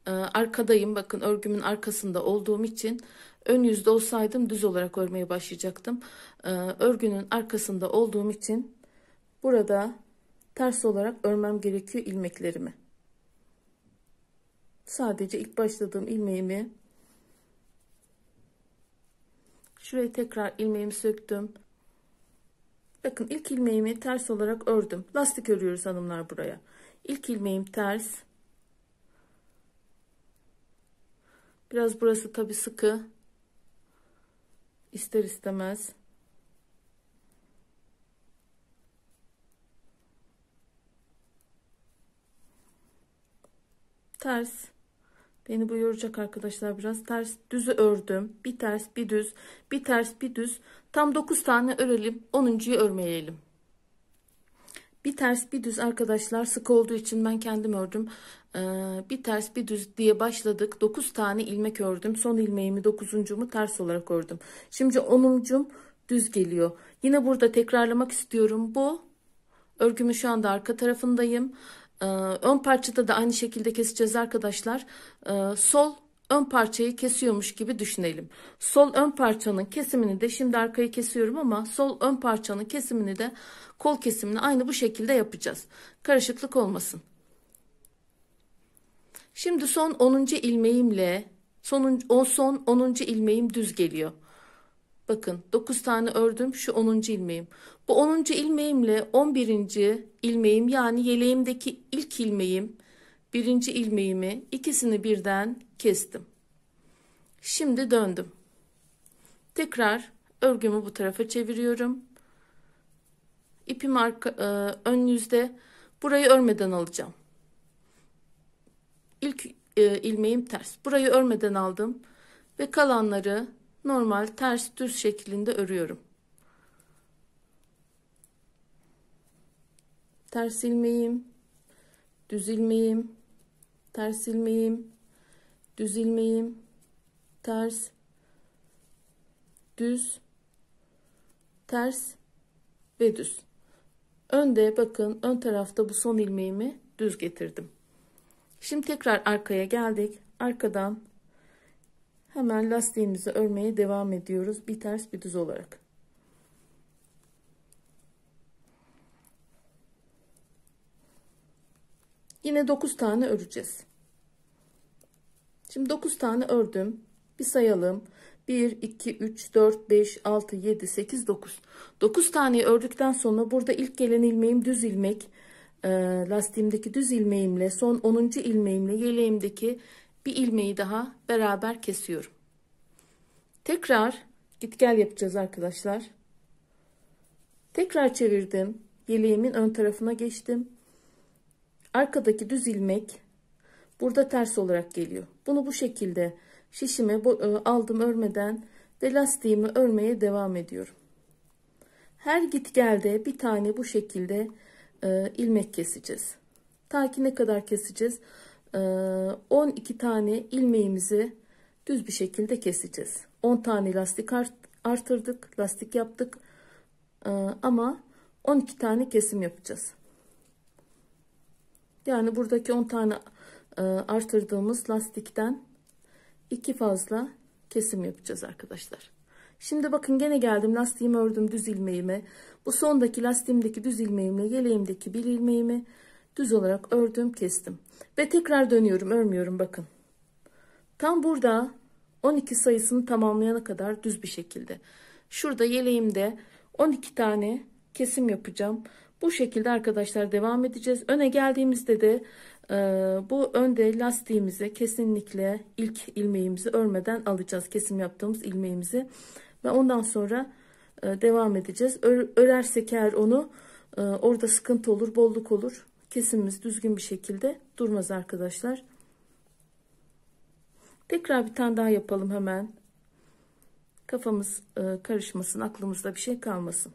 e, arkadayım bakın örgümün arkasında olduğum için ön yüzde olsaydım düz olarak örmeye başlayacaktım. E, örgünün arkasında olduğum için Burada ters olarak örmem gerekiyor ilmeklerimi. Sadece ilk başladığım ilmeğimi şuraya tekrar ilmeğimi söktüm. Bakın ilk ilmeğimi ters olarak ördüm. Lastik örüyoruz hanımlar buraya. İlk ilmeğim ters. Biraz burası tabi sıkı. İster istemez. ters beni bu yoracak arkadaşlar biraz ters düzü ördüm bir ters bir düz bir ters bir düz tam 9 tane örelim 10.yu örmeyelim bir ters bir düz arkadaşlar sık olduğu için ben kendim ördüm ee, bir ters bir düz diye başladık 9 tane ilmek ördüm son ilmeğimi 9.mu ters olarak ördüm şimdi 10.um düz geliyor yine burada tekrarlamak istiyorum bu örgümü şu anda arka tarafındayım ee, ön parçada da aynı şekilde keseceğiz arkadaşlar. Ee, sol ön parçayı kesiyormuş gibi düşünelim. Sol ön parçanın kesimini de şimdi arkayı kesiyorum ama sol ön parçanın kesimini de kol kesimini aynı bu şekilde yapacağız. Karışıklık olmasın. Şimdi son 10. ilmeğimle son o son 10. ilmeğim düz geliyor. Bakın 9 tane ördüm şu 10. ilmeğim. Bu 10. ilmeğimle 11. ilmeğim yani yeleğimdeki ilk ilmeğim, birinci ilmeğimi ikisini birden kestim. Şimdi döndüm. Tekrar örgümü bu tarafa çeviriyorum. İpim arka, e, ön yüzde. Burayı örmeden alacağım. İlk e, ilmeğim ters. Burayı örmeden aldım ve kalanları normal ters düz şeklinde örüyorum. Ters ilmeğim, düz ilmeğim, ters ilmeğim, düz ilmeğim, ters, düz, ters ve düz. Önde bakın ön tarafta bu son ilmeğimi düz getirdim. Şimdi tekrar arkaya geldik. Arkadan hemen lastiğimizi örmeye devam ediyoruz. Bir ters bir düz olarak. Yine 9 tane öreceğiz. Şimdi 9 tane ördüm. Bir sayalım. 1, 2, 3, 4, 5, 6, 7, 8, 9. 9 tane ördükten sonra burada ilk gelen ilmeğim düz ilmek. Ee, lastiğimdeki düz ilmeğimle son 10. ilmeğimle yeleğimdeki bir ilmeği daha beraber kesiyorum. Tekrar git gel yapacağız arkadaşlar. Tekrar çevirdim. Yeleğimin ön tarafına geçtim. Arkadaki düz ilmek burada ters olarak geliyor. Bunu bu şekilde şişimi e, aldım örmeden ve lastiğimi örmeye devam ediyorum. Her git gelde bir tane bu şekilde e, ilmek keseceğiz. Ta ki ne kadar keseceğiz? 12 ee, tane ilmeğimizi düz bir şekilde keseceğiz. 10 tane lastik artırdık, lastik yaptık ee, ama 12 tane kesim yapacağız. Yani buradaki 10 tane e, artırdığımız lastikten 2 fazla kesim yapacağız arkadaşlar. Şimdi bakın gene geldim lastiğimi ördüm düz ilmeğime. Bu sondaki lastiğimdeki düz ilmeğimle yeleğimdeki bir ilmeğimi düz olarak ördüm kestim ve tekrar dönüyorum örmüyorum bakın tam burada 12 sayısını tamamlayana kadar düz bir şekilde şurada yeleğimde 12 tane kesim yapacağım bu şekilde arkadaşlar devam edeceğiz öne geldiğimizde de e, bu önde lastiğimizi kesinlikle ilk ilmeğimizi örmeden alacağız kesim yaptığımız ilmeğimizi ve ondan sonra e, devam edeceğiz Ör, örersek eğer onu e, Orada sıkıntı olur, bolluk olur kesimimiz düzgün bir şekilde durmaz arkadaşlar. Tekrar bir tane daha yapalım hemen. Kafamız e, karışmasın, aklımızda bir şey kalmasın.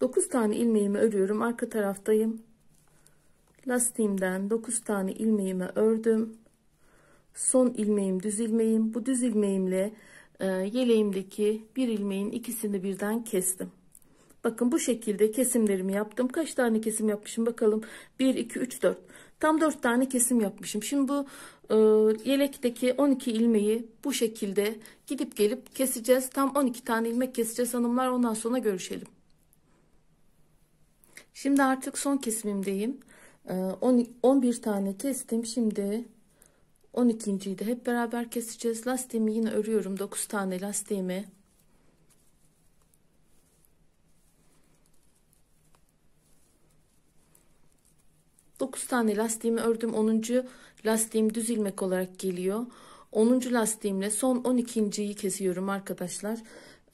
Dokuz tane ilmeğimi örüyorum. Arka taraftayım. Lastiğimden dokuz tane ilmeğimi ördüm. Son ilmeğim düz ilmeğim. Bu düz ilmeğimle ee, yeleğimdeki bir ilmeğin ikisini birden kestim. Bakın bu şekilde kesimlerimi yaptım. Kaç tane kesim yapmışım bakalım. 1, 2, 3, 4. Tam 4 tane kesim yapmışım. Şimdi bu e, yelekteki 12 ilmeği bu şekilde gidip gelip keseceğiz. Tam 12 tane ilmek keseceğiz hanımlar. Ondan sonra görüşelim. Şimdi artık son kesimimdeyim. E, ee, 11 tane kestim. Şimdi 12.yi de hep beraber keseceğiz. Lastiğimi yine örüyorum. 9 tane lastiğimi. Dokuz tane lastiğimi ördüm. Onuncu lastiğim düz ilmek olarak geliyor. Onuncu lastiğimle son on ikinciyi kesiyorum arkadaşlar.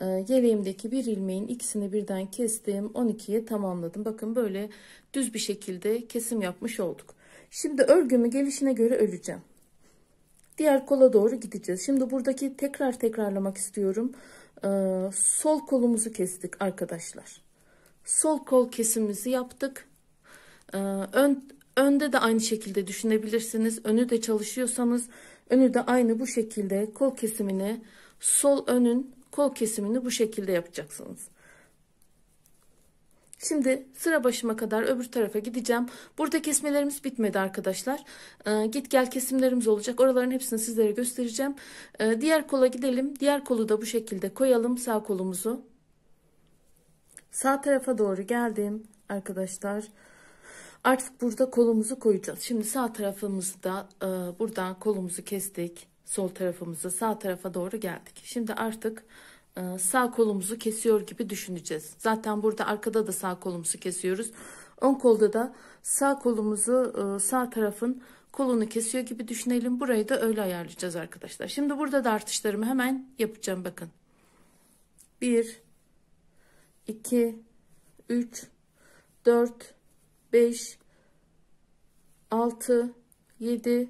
Ee, yeleğimdeki bir ilmeğin ikisini birden kestim. on ikiye tamamladım. Bakın böyle düz bir şekilde kesim yapmış olduk. Şimdi örgümü gelişine göre öleceğim diğer kola doğru gideceğiz. Şimdi buradaki tekrar tekrarlamak istiyorum. Ee, sol kolumuzu kestik arkadaşlar. Sol kol kesimimizi yaptık. Ee, ön, önde de aynı şekilde düşünebilirsiniz. Önü de çalışıyorsanız önü de aynı bu şekilde kol kesimini sol önün kol kesimini bu şekilde yapacaksınız. Şimdi sıra başıma kadar öbür tarafa gideceğim. Burada kesmelerimiz bitmedi arkadaşlar. Ee, git gel kesimlerimiz olacak. Oraların hepsini sizlere göstereceğim. Ee, diğer kola gidelim. Diğer kolu da bu şekilde koyalım sağ kolumuzu. Sağ tarafa doğru geldim arkadaşlar. Artık burada kolumuzu koyacağız. Şimdi sağ tarafımızda e, buradan kolumuzu kestik. Sol tarafımızda sağ tarafa doğru geldik. Şimdi artık e, sağ kolumuzu kesiyor gibi düşüneceğiz. Zaten burada arkada da sağ kolumuzu kesiyoruz. Ön kolda da sağ kolumuzu e, sağ tarafın kolunu kesiyor gibi düşünelim. Burayı da öyle ayarlayacağız arkadaşlar. Şimdi burada da artışlarımı hemen yapacağım bakın. 1 2 3 4 5 6 7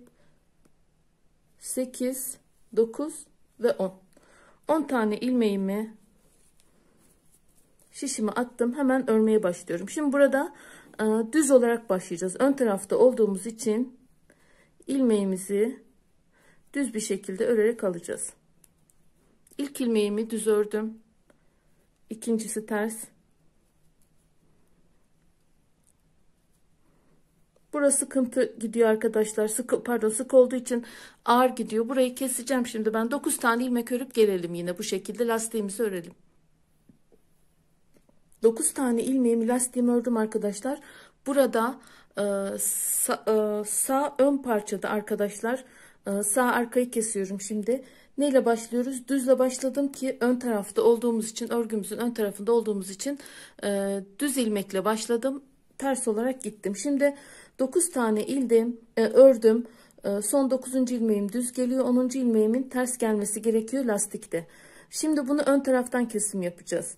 8 9 ve 10. 10 tane ilmeğimi şişimi attım. Hemen örmeye başlıyorum. Şimdi burada e, düz olarak başlayacağız. Ön tarafta olduğumuz için ilmeğimizi düz bir şekilde örerek alacağız. İlk ilmeğimi düz ördüm. İkincisi ters. Burası sıkıntı gidiyor arkadaşlar. sık pardon sık olduğu için ağır gidiyor. Burayı keseceğim şimdi ben. 9 tane ilmek örüp gelelim yine bu şekilde lastiğimizi örelim. 9 tane ilmeğimi lastiğimi ördüm arkadaşlar. Burada e, sağ, e, sağ ön parçada arkadaşlar e, sağ arkayı kesiyorum şimdi. Neyle başlıyoruz? Düzle başladım ki ön tarafta olduğumuz için örgümüzün ön tarafında olduğumuz için e, düz ilmekle başladım ters olarak gittim. Şimdi 9 tane ildim, e, ördüm. E, son 9. ilmeğim düz geliyor. 10. ilmeğimin ters gelmesi gerekiyor lastikte. Şimdi bunu ön taraftan kesim yapacağız.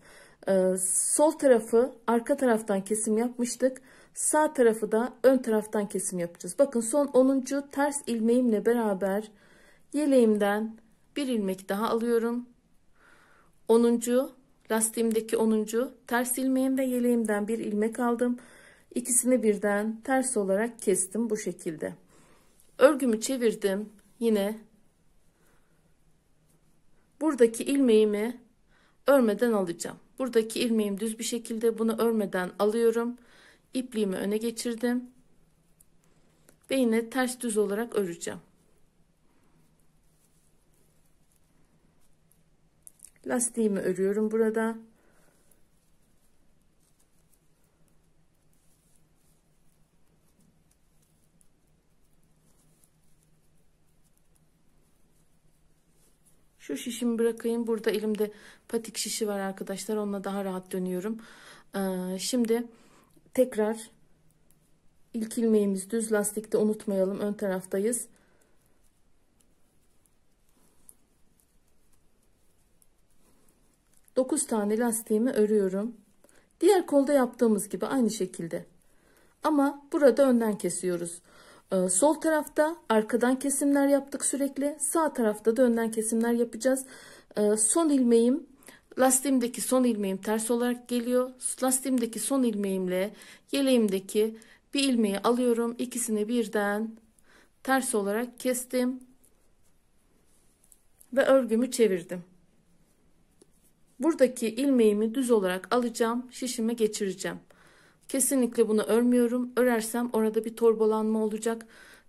E, sol tarafı arka taraftan kesim yapmıştık. Sağ tarafı da ön taraftan kesim yapacağız. Bakın son 10. ters ilmeğimle beraber yeleğimden bir ilmek daha alıyorum. 10. lastiğimdeki 10. ters ilmeğim ve yeleğimden bir ilmek aldım. İkisini birden ters olarak kestim bu şekilde. Örgümü çevirdim. Yine buradaki ilmeğimi örmeden alacağım. Buradaki ilmeğim düz bir şekilde bunu örmeden alıyorum. İpliğimi öne geçirdim. Ve yine ters düz olarak öreceğim. Lastiğimi örüyorum burada. Şu şişimi bırakayım. Burada elimde patik şişi var arkadaşlar. Onunla daha rahat dönüyorum. Ee, şimdi tekrar ilk ilmeğimiz düz lastikte unutmayalım. Ön taraftayız. Dokuz tane lastiğimi örüyorum. Diğer kolda yaptığımız gibi aynı şekilde. Ama burada önden kesiyoruz. Ee, sol tarafta arkadan kesimler yaptık sürekli. Sağ tarafta da önden kesimler yapacağız. Ee, son ilmeğim lastiğimdeki son ilmeğim ters olarak geliyor. Lastiğimdeki son ilmeğimle yeleğimdeki bir ilmeği alıyorum. İkisini birden ters olarak kestim. Ve örgümü çevirdim. Buradaki ilmeğimi düz olarak alacağım. Şişime geçireceğim. Kesinlikle bunu örmüyorum. Örersem orada bir torbalanma olacak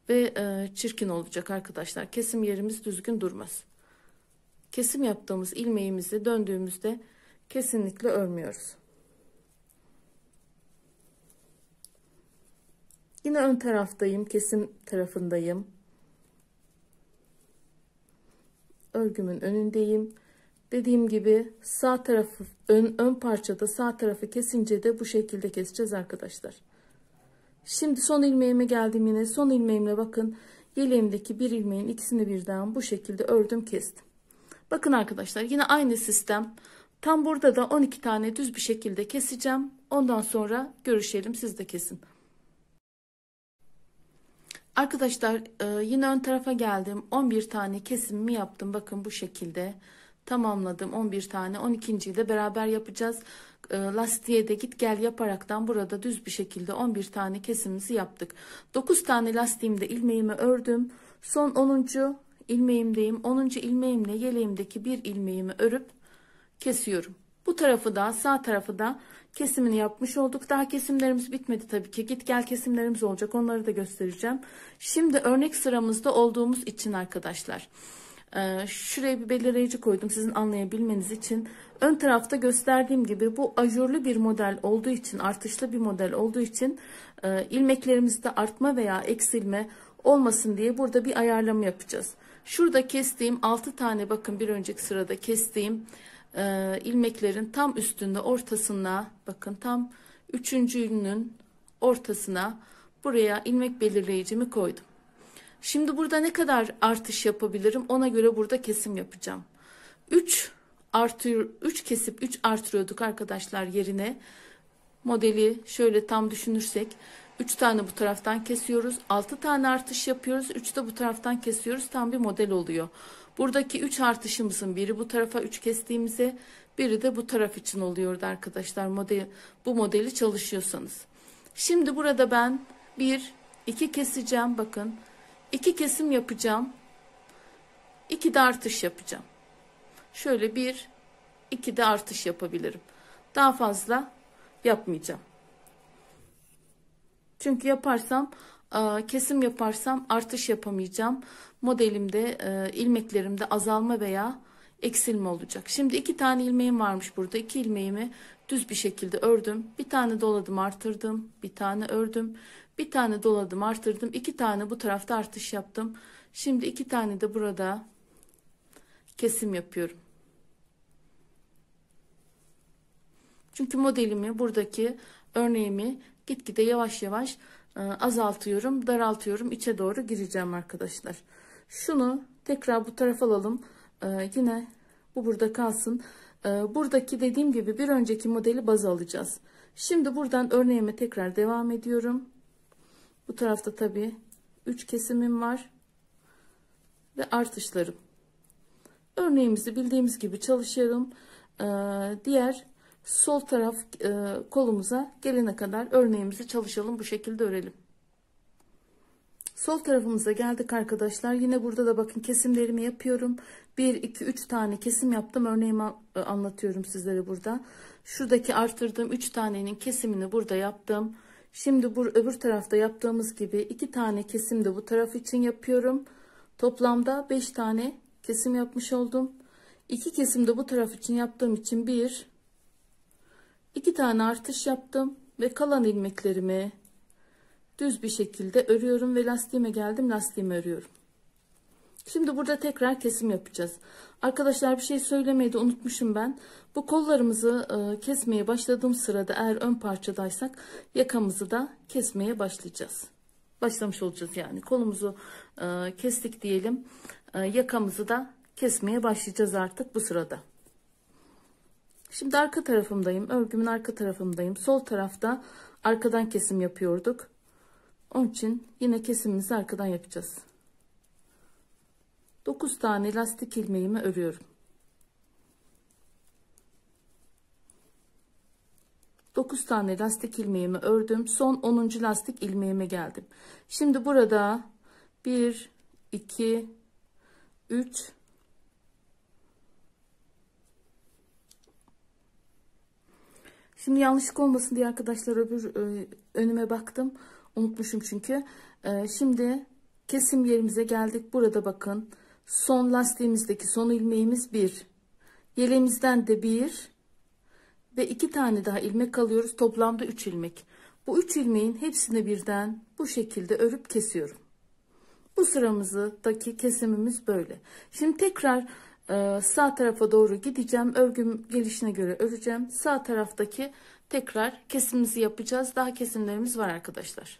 ve e, çirkin olacak arkadaşlar. Kesim yerimiz düzgün durmaz. Kesim yaptığımız ilmeğimizi döndüğümüzde kesinlikle örmüyoruz. Yine ön taraftayım. Kesim tarafındayım. Örgümün önündeyim. Dediğim gibi sağ tarafı ön, ön parçada sağ tarafı kesince de bu şekilde keseceğiz arkadaşlar. Şimdi son ilmeğime geldim yine son ilmeğimle bakın yeleğimdeki bir ilmeğin ikisini birden bu şekilde ördüm kestim. Bakın arkadaşlar yine aynı sistem. Tam burada da 12 tane düz bir şekilde keseceğim. Ondan sonra görüşelim siz de kesin. Arkadaşlar e, yine ön tarafa geldim. 11 tane kesimimi yaptım. Bakın bu şekilde tamamladım 11 tane 12.yi de beraber yapacağız ee, lastiğe de git gel yaparaktan burada düz bir şekilde 11 tane kesimizi yaptık 9 tane lastiğimde ilmeğimi ördüm son 10. ilmeğimdeyim 10. ilmeğimle yeleğimdeki bir ilmeğimi örüp kesiyorum bu tarafı da sağ tarafı da kesimini yapmış olduk. Daha kesimlerimiz bitmedi tabii ki. Git gel kesimlerimiz olacak. Onları da göstereceğim. Şimdi örnek sıramızda olduğumuz için arkadaşlar. Ee, şuraya bir belirleyici koydum sizin anlayabilmeniz için. Ön tarafta gösterdiğim gibi bu ajurlu bir model olduğu için, artışlı bir model olduğu için e, ilmeklerimizde artma veya eksilme olmasın diye burada bir ayarlama yapacağız. Şurada kestiğim 6 tane bakın bir önceki sırada kestiğim e, ilmeklerin tam üstünde ortasına bakın tam 3. ilmeğin ortasına buraya ilmek belirleyicimi koydum. Şimdi burada ne kadar artış yapabilirim ona göre burada kesim yapacağım. 3 artıyor 3 kesip 3 artırıyorduk arkadaşlar yerine. Modeli şöyle tam düşünürsek 3 tane bu taraftan kesiyoruz. 6 tane artış yapıyoruz. 3 de bu taraftan kesiyoruz. Tam bir model oluyor. Buradaki 3 artışımızın biri bu tarafa 3 kestiğimize biri de bu taraf için oluyordu arkadaşlar. Model, bu modeli çalışıyorsanız. Şimdi burada ben 1, 2 keseceğim. Bakın iki kesim yapacağım. İki de artış yapacağım. Şöyle bir, iki de artış yapabilirim. Daha fazla yapmayacağım. Çünkü yaparsam e, kesim yaparsam artış yapamayacağım. Modelimde e, ilmeklerimde azalma veya eksilme olacak. Şimdi iki tane ilmeğim varmış burada. İki ilmeğimi düz bir şekilde ördüm. Bir tane doladım artırdım. Bir tane ördüm. Bir tane doladım arttırdım. iki tane bu tarafta artış yaptım. Şimdi iki tane de burada kesim yapıyorum. Çünkü modelimi buradaki örneğimi gitgide yavaş yavaş e, azaltıyorum, daraltıyorum, içe doğru gireceğim arkadaşlar. Şunu tekrar bu taraf alalım. E, yine bu burada kalsın. E, buradaki dediğim gibi bir önceki modeli baz alacağız. Şimdi buradan örneğime tekrar devam ediyorum. Bu tarafta tabii 3 kesimim var ve artışlarım. Örneğimizi bildiğimiz gibi çalışıyorum. Ee, diğer sol taraf e, kolumuza gelene kadar örneğimizi çalışalım. Bu şekilde örelim. Sol tarafımıza geldik arkadaşlar. Yine burada da bakın kesimlerimi yapıyorum. 1, 2, 3 tane kesim yaptım. Örneğimi e, anlatıyorum sizlere burada. Şuradaki artırdığım 3 tanenin kesimini burada yaptım. Şimdi bu öbür tarafta yaptığımız gibi iki tane kesim de bu taraf için yapıyorum. Toplamda beş tane kesim yapmış oldum. İki kesim de bu taraf için yaptığım için bir, iki tane artış yaptım ve kalan ilmeklerimi düz bir şekilde örüyorum ve lastiğime geldim lastiğimi örüyorum. Şimdi burada tekrar kesim yapacağız. Arkadaşlar bir şey söylemeyi de unutmuşum ben. Bu kollarımızı e, kesmeye başladığım sırada eğer ön parçadaysak yakamızı da kesmeye başlayacağız. Başlamış olacağız yani. Kolumuzu e, kestik diyelim. E, yakamızı da kesmeye başlayacağız artık bu sırada. Şimdi arka tarafımdayım. Örgümün arka tarafımdayım. Sol tarafta arkadan kesim yapıyorduk. Onun için yine kesimimizi arkadan yapacağız. 9 tane lastik ilmeğimi örüyorum. 9 tane lastik ilmeğimi ördüm. Son 10. lastik ilmeğime geldim. Şimdi burada 1 2 3 Şimdi yanlışlık olmasın diye arkadaşlar öbür e, önüme baktım. Unutmuşum çünkü. E, şimdi kesim yerimize geldik. Burada bakın son lastiğimizdeki son ilmeğimiz bir yeleğimizden de bir ve iki tane daha ilmek alıyoruz toplamda üç ilmek bu üç ilmeğin hepsini birden bu şekilde örüp kesiyorum bu sıramızdaki kesimimiz böyle şimdi tekrar e, sağ tarafa doğru gideceğim örgüm gelişine göre öreceğim sağ taraftaki tekrar kesimimizi yapacağız daha kesimlerimiz var arkadaşlar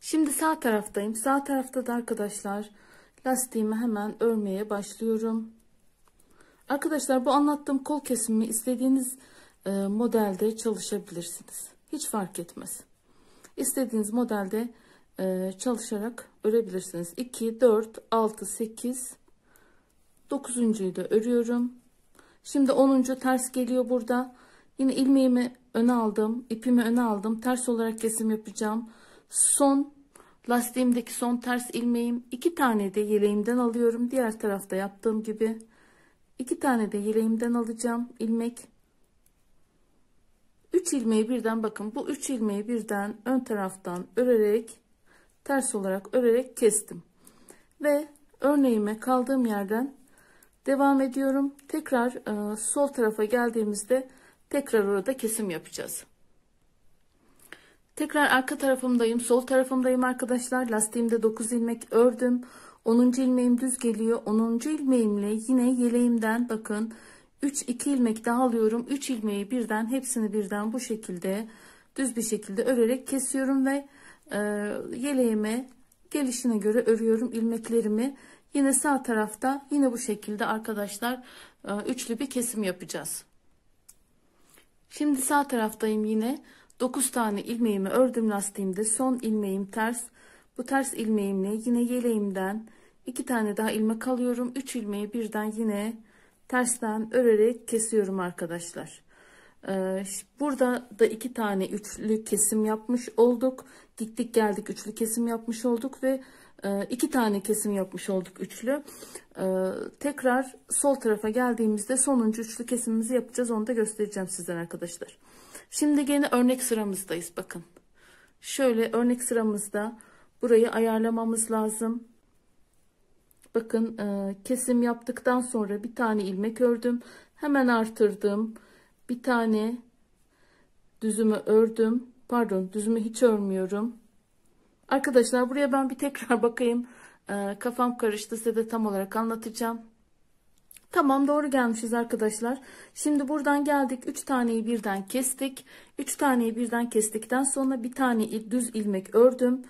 Şimdi sağ taraftayım. Sağ tarafta da arkadaşlar lastiğimi hemen örmeye başlıyorum. Arkadaşlar bu anlattığım kol kesimi istediğiniz e, modelde çalışabilirsiniz. Hiç fark etmez. İstediğiniz modelde e, çalışarak örebilirsiniz. 2, 4, 6, 8, 9.yu da örüyorum. Şimdi 10. ters geliyor burada. Yine ilmeğimi öne aldım. ipimi öne aldım. Ters olarak kesim yapacağım. Son Lastiğimdeki son ters ilmeğim iki tane de yeleğimden alıyorum. Diğer tarafta yaptığım gibi iki tane de yeleğimden alacağım ilmek. 3 ilmeği birden bakın bu 3 ilmeği birden ön taraftan örerek ters olarak örerek kestim. Ve örneğime kaldığım yerden devam ediyorum. Tekrar e, sol tarafa geldiğimizde tekrar orada kesim yapacağız. Tekrar arka tarafımdayım. Sol tarafımdayım arkadaşlar. Lastiğimde 9 ilmek ördüm. 10. ilmeğim düz geliyor. 10. ilmeğimle yine yeleğimden bakın 3 2 ilmek daha alıyorum. 3 ilmeği birden hepsini birden bu şekilde düz bir şekilde örerek kesiyorum ve e, yeleğime gelişine göre örüyorum ilmeklerimi. Yine sağ tarafta yine bu şekilde arkadaşlar e, üçlü bir kesim yapacağız. Şimdi sağ taraftayım yine. 9 tane ilmeğimi ördüm lastiğimde son ilmeğim ters bu ters ilmeğimle yine yeleğimden 2 tane daha ilmek alıyorum 3 ilmeği birden yine tersten örerek kesiyorum arkadaşlar ee, burada da 2 tane üçlü kesim yapmış olduk diktik geldik üçlü kesim yapmış olduk ve e, iki tane kesim yapmış olduk üçlü ee, tekrar sol tarafa geldiğimizde sonuncu üçlü kesimimizi yapacağız onu da göstereceğim sizden arkadaşlar Şimdi gene örnek sıramızdayız bakın. Şöyle örnek sıramızda burayı ayarlamamız lazım. Bakın e, kesim yaptıktan sonra bir tane ilmek ördüm. Hemen artırdım. Bir tane düzümü ördüm. Pardon düzümü hiç örmüyorum. Arkadaşlar buraya ben bir tekrar (laughs) bakayım. E, kafam karıştı size de tam olarak anlatacağım. Tamam doğru gelmişiz arkadaşlar. Şimdi buradan geldik 3 taneyi birden kestik. 3 taneyi birden kestikten sonra bir tane düz ilmek ördüm.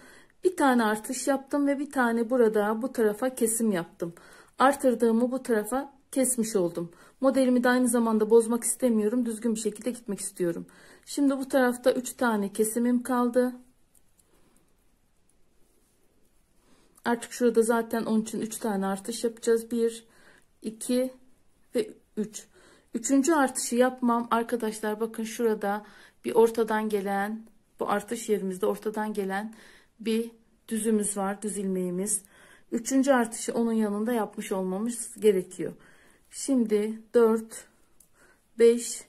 Bir tane artış yaptım ve bir tane burada bu tarafa kesim yaptım. Artırdığımı bu tarafa kesmiş oldum. Modelimi de aynı zamanda bozmak istemiyorum. Düzgün bir şekilde gitmek istiyorum. Şimdi bu tarafta 3 tane kesimim kaldı. Artık şurada zaten onun için 3 tane artış yapacağız. 1 2 ve 3. 3. artışı yapmam arkadaşlar bakın şurada bir ortadan gelen bu artış yerimizde ortadan gelen bir düzümüz var düz ilmeğimiz. 3. artışı onun yanında yapmış olmamız gerekiyor. Şimdi 4, 5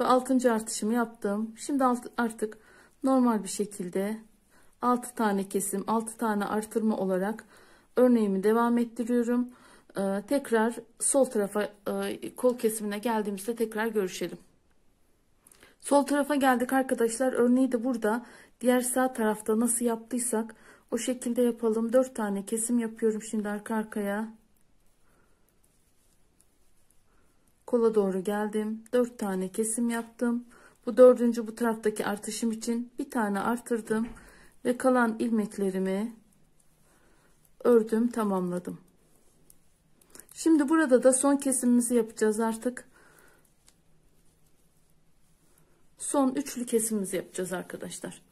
ve 6. artışımı yaptım. Şimdi artık normal bir şekilde 6 tane kesim 6 tane artırma olarak örneğimi devam ettiriyorum. E, tekrar sol tarafa e, kol kesimine geldiğimizde tekrar görüşelim. Sol tarafa geldik arkadaşlar. Örneği de burada diğer sağ tarafta nasıl yaptıysak o şekilde yapalım. 4 tane kesim yapıyorum şimdi arka arkaya. Kola doğru geldim. 4 tane kesim yaptım. Bu dördüncü bu taraftaki artışım için bir tane artırdım ve kalan ilmeklerimi ördüm tamamladım. Şimdi burada da son kesimimizi yapacağız artık. Son üçlü kesimimizi yapacağız arkadaşlar.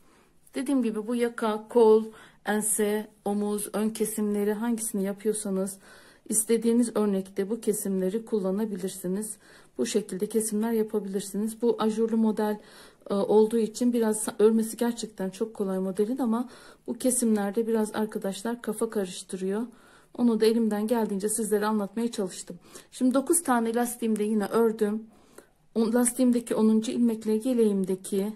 Dediğim gibi bu yaka, kol, ense, omuz, ön kesimleri hangisini yapıyorsanız istediğiniz örnekte bu kesimleri kullanabilirsiniz. Bu şekilde kesimler yapabilirsiniz. Bu ajurlu model e, olduğu için biraz örmesi gerçekten çok kolay modelin ama bu kesimlerde biraz arkadaşlar kafa karıştırıyor. Onu da elimden geldiğince sizlere anlatmaya çalıştım. Şimdi 9 tane lastiğimde yine ördüm. Lastiğimdeki 10. ilmekle yeleğimdeki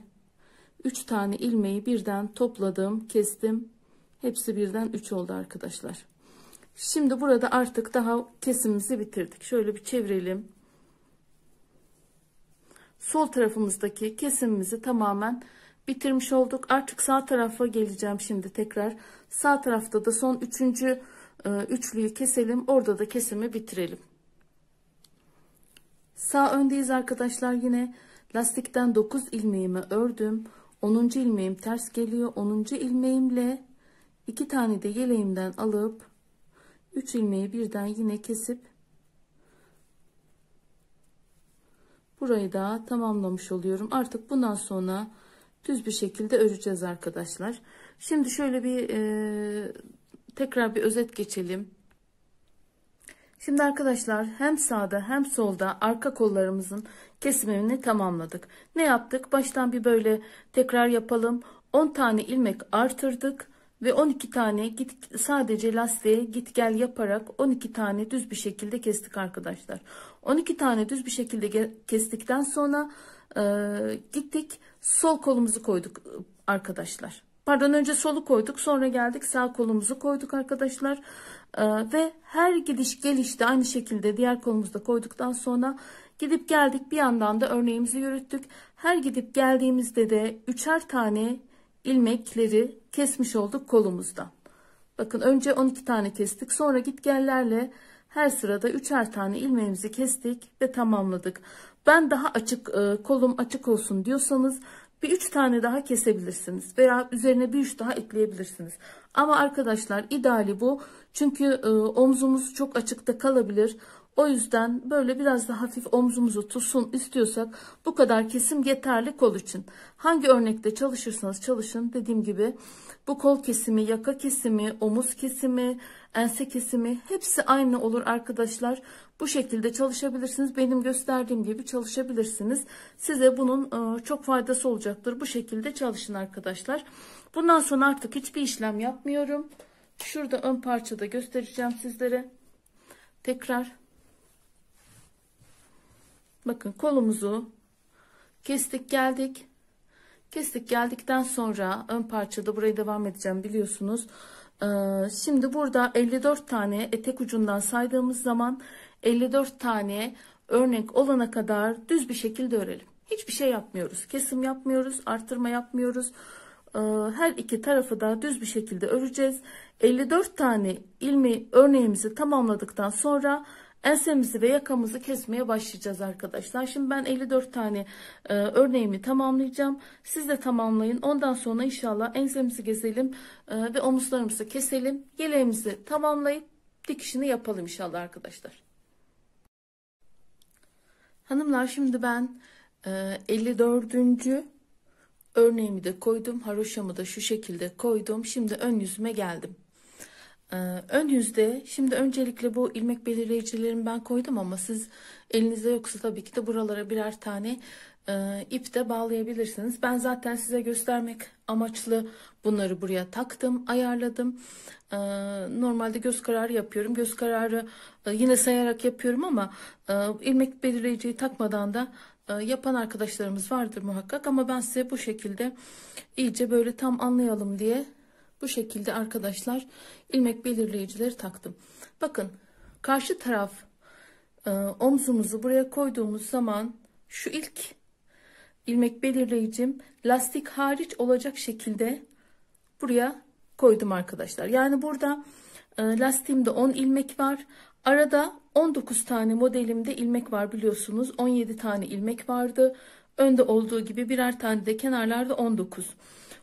3 tane ilmeği birden topladım, kestim. Hepsi birden 3 oldu arkadaşlar. Şimdi burada artık daha kesimimizi bitirdik. Şöyle bir çevirelim. Sol tarafımızdaki kesimimizi tamamen bitirmiş olduk. Artık sağ tarafa geleceğim şimdi tekrar. Sağ tarafta da son üçüncü ee, üçlüyü keselim. Orada da kesimi bitirelim. Sağ öndeyiz arkadaşlar yine lastikten 9 ilmeğimi ördüm. 10. ilmeğim ters geliyor. 10. ilmeğimle 2 tane de yeleğimden alıp 3 ilmeği birden yine kesip burayı da tamamlamış oluyorum. Artık bundan sonra düz bir şekilde öreceğiz arkadaşlar. Şimdi şöyle bir e, Tekrar bir özet geçelim. Şimdi arkadaşlar hem sağda hem solda arka kollarımızın kesimini tamamladık. Ne yaptık? Baştan bir böyle tekrar yapalım. 10 tane ilmek artırdık ve 12 tane git sadece lastiğe git gel yaparak 12 tane düz bir şekilde kestik arkadaşlar. 12 tane düz bir şekilde kestikten sonra e, gittik sol kolumuzu koyduk ıı, arkadaşlar. Pardon önce solu koyduk sonra geldik sağ kolumuzu koyduk arkadaşlar. Ee, ve her gidiş gelişte aynı şekilde diğer kolumuzu da koyduktan sonra gidip geldik bir yandan da örneğimizi yürüttük. Her gidip geldiğimizde de üçer tane ilmekleri kesmiş olduk kolumuzda. Bakın önce 12 tane kestik sonra git gitgellerle her sırada üçer tane ilmeğimizi kestik ve tamamladık. Ben daha açık e, kolum açık olsun diyorsanız bir üç tane daha kesebilirsiniz veya üzerine bir üç daha ekleyebilirsiniz. Ama arkadaşlar ideali bu. Çünkü e, omzumuz çok açıkta kalabilir. O yüzden böyle biraz da hafif omzumuzu tutsun istiyorsak bu kadar kesim yeterli kol için. Hangi örnekte çalışırsanız çalışın dediğim gibi bu kol kesimi, yaka kesimi, omuz kesimi, ense kesimi hepsi aynı olur arkadaşlar. Bu şekilde çalışabilirsiniz. Benim gösterdiğim gibi çalışabilirsiniz. Size bunun e, çok faydası olacaktır. Bu şekilde çalışın arkadaşlar. Bundan sonra artık hiçbir işlem yapmıyorum. Şurada ön parçada göstereceğim sizlere. Tekrar. Bakın kolumuzu kestik geldik. Kestik geldikten sonra ön parçada buraya devam edeceğim biliyorsunuz. E, şimdi burada 54 tane etek ucundan saydığımız zaman 54 tane örnek olana kadar düz bir şekilde örelim. Hiçbir şey yapmıyoruz. Kesim yapmıyoruz, artırma yapmıyoruz. Ee, her iki tarafı da düz bir şekilde öreceğiz. 54 tane ilmi örneğimizi tamamladıktan sonra ensemizi ve yakamızı kesmeye başlayacağız arkadaşlar. Şimdi ben 54 tane e, örneğimi tamamlayacağım. Siz de tamamlayın. Ondan sonra inşallah ensemizi keselim e, ve omuzlarımızı keselim. Yeleğimizi tamamlayıp dikişini yapalım inşallah arkadaşlar. Hanımlar şimdi ben 54. E, örneğimi de koydum. Haroşamı da şu şekilde koydum. Şimdi ön yüzüme geldim. E, ön yüzde şimdi öncelikle bu ilmek belirleyicilerimi ben koydum ama siz elinizde yoksa tabii ki de buralara birer tane e, ip de bağlayabilirsiniz. Ben zaten size göstermek amaçlı bunları buraya taktım, ayarladım. E, normalde göz kararı yapıyorum. Göz kararı e, yine sayarak yapıyorum ama e, ilmek belirleyiciyi takmadan da e, yapan arkadaşlarımız vardır muhakkak. Ama ben size bu şekilde iyice böyle tam anlayalım diye bu şekilde arkadaşlar ilmek belirleyicileri taktım. Bakın karşı taraf e, omzumuzu buraya koyduğumuz zaman şu ilk ilmek belirleyicim lastik hariç olacak şekilde buraya koydum arkadaşlar. Yani burada e, lastiğimde 10 ilmek var. Arada 19 tane modelimde ilmek var biliyorsunuz. 17 tane ilmek vardı. Önde olduğu gibi birer tane de kenarlarda 19.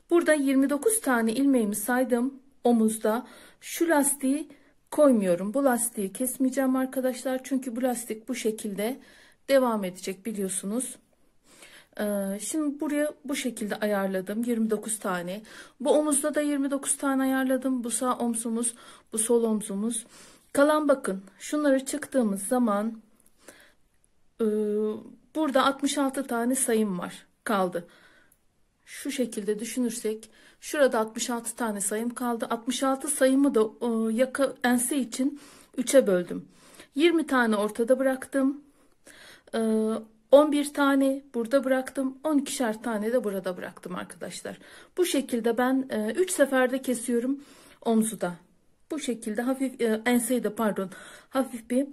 Burada 29 tane ilmeğimi saydım omuzda. Şu lastiği koymuyorum. Bu lastiği kesmeyeceğim arkadaşlar. Çünkü bu lastik bu şekilde devam edecek biliyorsunuz. Ee, şimdi buraya bu şekilde ayarladım 29 tane. Bu omuzda da 29 tane ayarladım. Bu sağ omzumuz, bu sol omzumuz. Kalan bakın şunları çıktığımız zaman e, burada 66 tane sayım var kaldı. Şu şekilde düşünürsek şurada 66 tane sayım kaldı. 66 sayımı da e, yaka ense için 3'e böldüm. 20 tane ortada bıraktım. E, 11 tane burada bıraktım. 12'şer tane de burada bıraktım arkadaşlar. Bu şekilde ben 3 e, seferde kesiyorum omzu da. Bu şekilde hafif e, enseyi de pardon hafif bir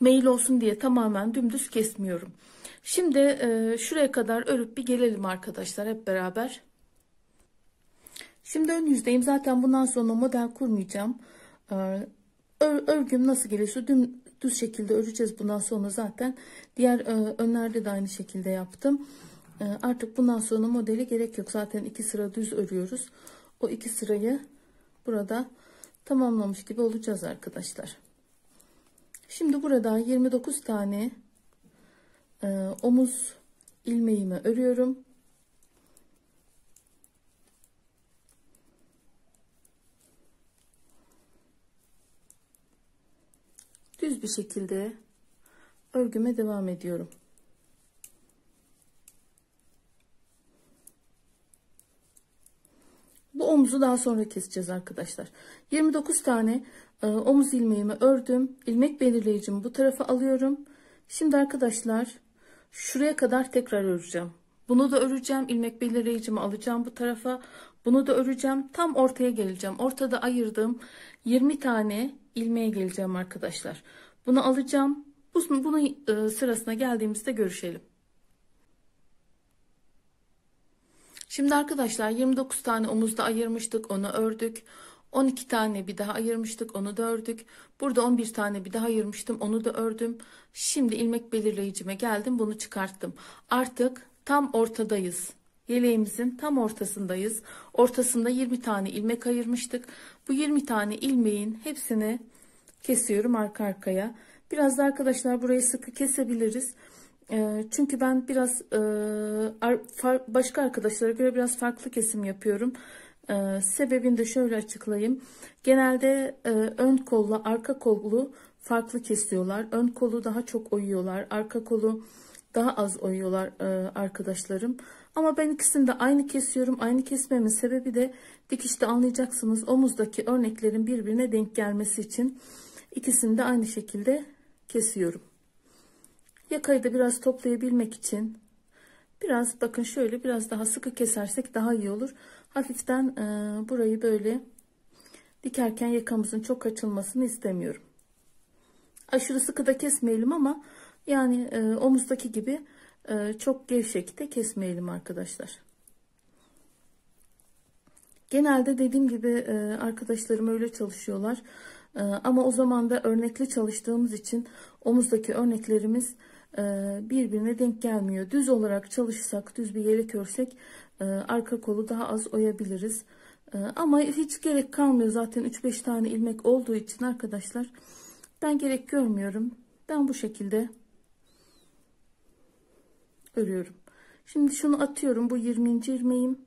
mail olsun diye tamamen dümdüz kesmiyorum. Şimdi e, şuraya kadar örüp bir gelelim arkadaşlar hep beraber. Şimdi ön yüzdeyim. Zaten bundan sonra model kurmayacağım. örgüm nasıl gelirse düm, düz şekilde öreceğiz. Bundan sonra zaten diğer e, önlerde de aynı şekilde yaptım. E, artık bundan sonra modeli gerek yok. Zaten iki sıra düz örüyoruz. O iki sırayı burada tamamlamış gibi olacağız arkadaşlar. Şimdi burada 29 tane e, omuz ilmeğimi örüyorum. bir şekilde örgüme devam ediyorum. Bu omuzu daha sonra keseceğiz arkadaşlar. 29 tane e, omuz ilmeğimi ördüm. İlmek belirleyicimi bu tarafa alıyorum. Şimdi arkadaşlar şuraya kadar tekrar öreceğim. Bunu da öreceğim. İlmek belirleyicimi alacağım bu tarafa. Bunu da öreceğim. Tam ortaya geleceğim. Ortada ayırdığım 20 tane ilmeğe geleceğim arkadaşlar. Bunu alacağım. Bunu bunun e, sırasına geldiğimizde görüşelim. Şimdi arkadaşlar 29 tane omuzda ayırmıştık. Onu ördük. 12 tane bir daha ayırmıştık. Onu da ördük. Burada 11 tane bir daha ayırmıştım. Onu da ördüm. Şimdi ilmek belirleyicime geldim. Bunu çıkarttım. Artık tam ortadayız. Yeleğimizin tam ortasındayız. Ortasında 20 tane ilmek ayırmıştık. Bu 20 tane ilmeğin hepsini kesiyorum arka arkaya. Biraz da arkadaşlar burayı sıkı kesebiliriz. Ee, çünkü ben biraz e, başka arkadaşlara göre biraz farklı kesim yapıyorum. Ee, sebebini de şöyle açıklayayım. Genelde e, ön kolla arka kollu farklı kesiyorlar. Ön kolu daha çok oyuyorlar. Arka kolu daha az oyuyorlar e, arkadaşlarım. Ama ben ikisini de aynı kesiyorum. Aynı kesmemin sebebi de dikişte anlayacaksınız omuzdaki örneklerin birbirine denk gelmesi için. İkisini de aynı şekilde kesiyorum. Yakayı da biraz toplayabilmek için biraz bakın şöyle biraz daha sıkı kesersek daha iyi olur. Hafiften e, burayı böyle dikerken yakamızın çok açılmasını istemiyorum. Aşırı sıkı da kesmeyelim ama yani e, omuzdaki gibi e, çok gevşek de kesmeyelim arkadaşlar. Genelde dediğim gibi e, arkadaşlarım öyle çalışıyorlar. Ee, ama o zaman da örnekli çalıştığımız için omuzdaki örneklerimiz e, birbirine denk gelmiyor. Düz olarak çalışsak, düz bir yelek örsek e, arka kolu daha az oyabiliriz. E, ama hiç gerek kalmıyor zaten 3-5 tane ilmek olduğu için arkadaşlar. Ben gerek görmüyorum. Ben bu şekilde örüyorum. Şimdi şunu atıyorum. Bu 20. ilmeğim.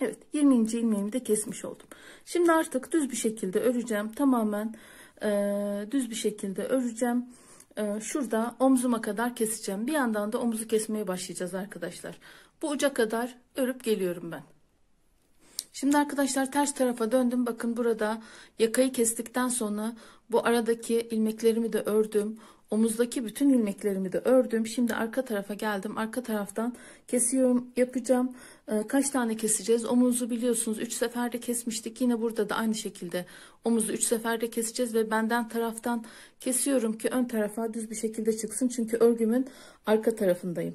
Evet 20. ilmeğimi de kesmiş oldum. Şimdi artık düz bir şekilde öreceğim. Tamamen e, düz bir şekilde öreceğim. E, şurada omzuma kadar keseceğim. Bir yandan da omuzu kesmeye başlayacağız arkadaşlar. Bu uca kadar örüp geliyorum ben. Şimdi arkadaşlar ters tarafa döndüm. Bakın burada yakayı kestikten sonra bu aradaki ilmeklerimi de ördüm. Omuzdaki bütün ilmeklerimi de ördüm. Şimdi arka tarafa geldim. Arka taraftan kesiyorum yapacağım. Ee, kaç tane keseceğiz? Omuzu biliyorsunuz 3 seferde kesmiştik. Yine burada da aynı şekilde omuzu 3 seferde keseceğiz ve benden taraftan kesiyorum ki ön tarafa düz bir şekilde çıksın. Çünkü örgümün arka tarafındayım.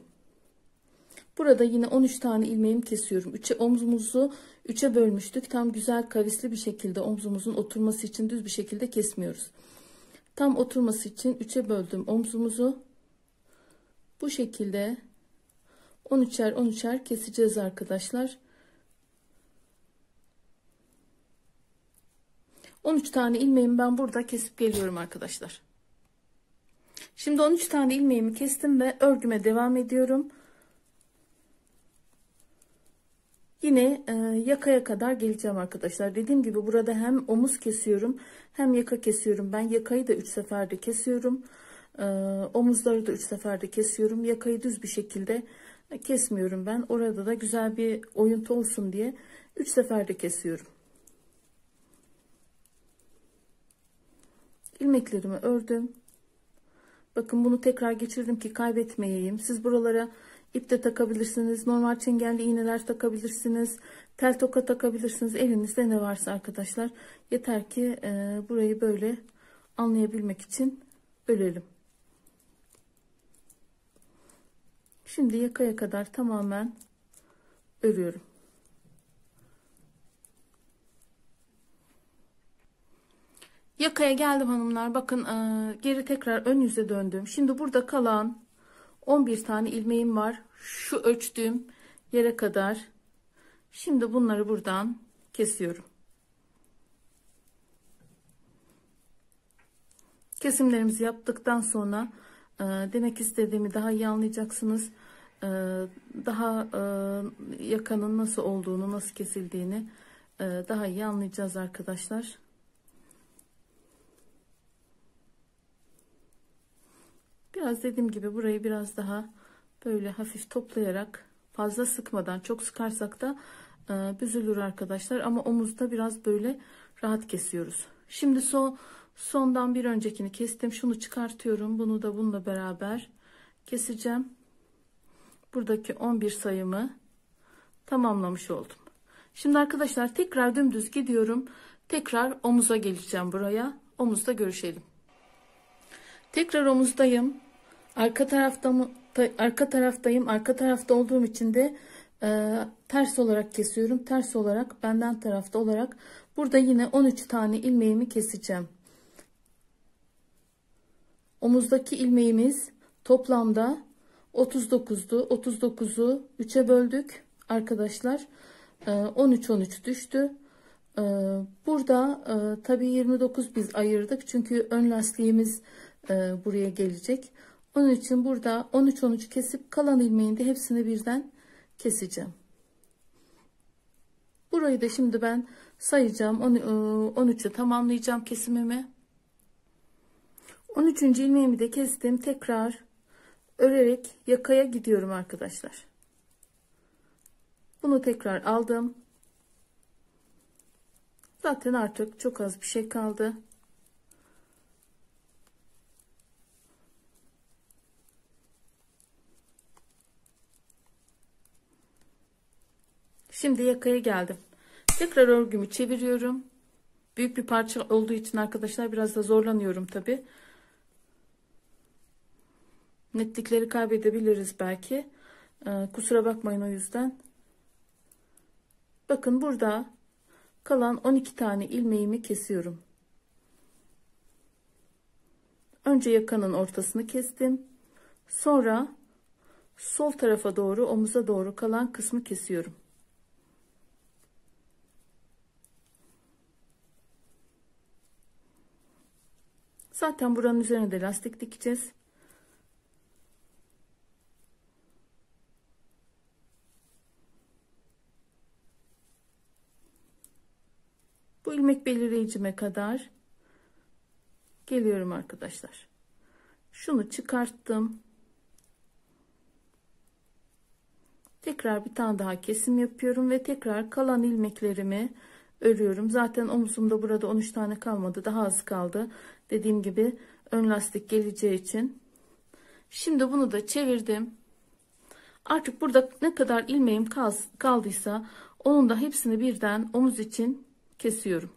Burada yine 13 tane ilmeğimi kesiyorum. 3'e omzumuzu 3'e bölmüştük. Tam güzel kavisli bir şekilde omzumuzun oturması için düz bir şekilde kesmiyoruz. Tam oturması için 3'e böldüm omzumuzu. Bu şekilde 13'er 13'er keseceğiz arkadaşlar. 13 tane ilmeğimi ben burada kesip geliyorum arkadaşlar. Şimdi 13 tane ilmeğimi kestim ve örgüme devam ediyorum. Yine e, yakaya kadar geleceğim arkadaşlar. Dediğim gibi burada hem omuz kesiyorum hem yaka kesiyorum. Ben yakayı da 3 seferde kesiyorum. E, omuzları da 3 seferde kesiyorum. Yakayı düz bir şekilde kesmiyorum ben. Orada da güzel bir oyuntu olsun diye 3 seferde kesiyorum. ilmeklerimi ördüm. Bakın bunu tekrar geçirdim ki kaybetmeyeyim. Siz buralara ip de takabilirsiniz. Normal çengelli iğneler takabilirsiniz. Tel toka takabilirsiniz. Elinizde ne varsa arkadaşlar. Yeter ki e, burayı böyle anlayabilmek için bölelim. Şimdi yakaya kadar tamamen örüyorum. Yakaya geldim hanımlar. Bakın e, geri tekrar ön yüze döndüm. Şimdi burada kalan 11 tane ilmeğim var. Şu ölçtüğüm yere kadar. Şimdi bunları buradan kesiyorum. Kesimlerimizi yaptıktan sonra e, demek istediğimi daha iyi anlayacaksınız. E, daha e, yakanın nasıl olduğunu, nasıl kesildiğini e, daha iyi anlayacağız arkadaşlar. Biraz dediğim gibi burayı biraz daha böyle hafif toplayarak fazla sıkmadan çok sıkarsak da e, büzülür arkadaşlar. Ama omuzda biraz böyle rahat kesiyoruz. Şimdi son sondan bir öncekini kestim. Şunu çıkartıyorum. Bunu da bununla beraber keseceğim. Buradaki 11 sayımı tamamlamış oldum. Şimdi arkadaşlar tekrar dümdüz gidiyorum. Tekrar omuza geleceğim buraya. Omuzda görüşelim. Tekrar omuzdayım arka tarafta mı arka taraftayım arka tarafta olduğum için de e, ters olarak kesiyorum ters olarak benden tarafta olarak burada yine 13 tane ilmeğimi keseceğim omuzdaki ilmeğimiz toplamda 39'du 39'u 3'e böldük arkadaşlar e, 13 13 düştü e, burada e, tabi 29 biz ayırdık çünkü ön lastiğimiz e, buraya gelecek onun için burada 13-13 kesip kalan ilmeğin de hepsini birden keseceğim. Burayı da şimdi ben sayacağım. 13'ü e, tamamlayacağım kesimimi. 13. ilmeğimi de kestim. Tekrar örerek yakaya gidiyorum arkadaşlar. Bunu tekrar aldım. Zaten artık çok az bir şey kaldı. Şimdi yakaya geldim. Tekrar örgümü çeviriyorum. Büyük bir parça olduğu için arkadaşlar biraz da zorlanıyorum tabi. Netlikleri kaybedebiliriz belki. Ee, kusura bakmayın o yüzden. Bakın burada kalan 12 tane ilmeğimi kesiyorum. Önce yakanın ortasını kestim. Sonra sol tarafa doğru omuza doğru kalan kısmı kesiyorum. Zaten buranın üzerine de lastik dikeceğiz. Bu ilmek belirleyicime kadar geliyorum arkadaşlar. Şunu çıkarttım. Tekrar bir tane daha kesim yapıyorum ve tekrar kalan ilmeklerimi örüyorum. Zaten omuzumda burada 13 tane kalmadı. Daha az kaldı. Dediğim gibi ön lastik geleceği için. Şimdi bunu da çevirdim. Artık burada ne kadar ilmeğim kaldıysa onun da hepsini birden omuz için kesiyorum.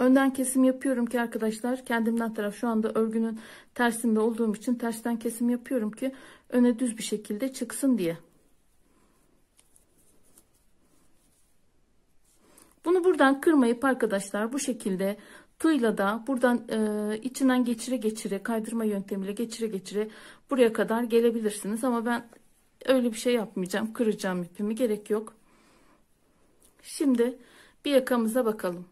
Önden kesim yapıyorum ki arkadaşlar kendimden taraf şu anda örgünün tersinde olduğum için tersten kesim yapıyorum ki öne düz bir şekilde çıksın diye. Bunu buradan kırmayıp arkadaşlar bu şekilde tığla da buradan e, içinden geçire geçire kaydırma yöntemiyle geçire geçire buraya kadar gelebilirsiniz. Ama ben öyle bir şey yapmayacağım. Kıracağım ipimi gerek yok. Şimdi bir yakamıza bakalım.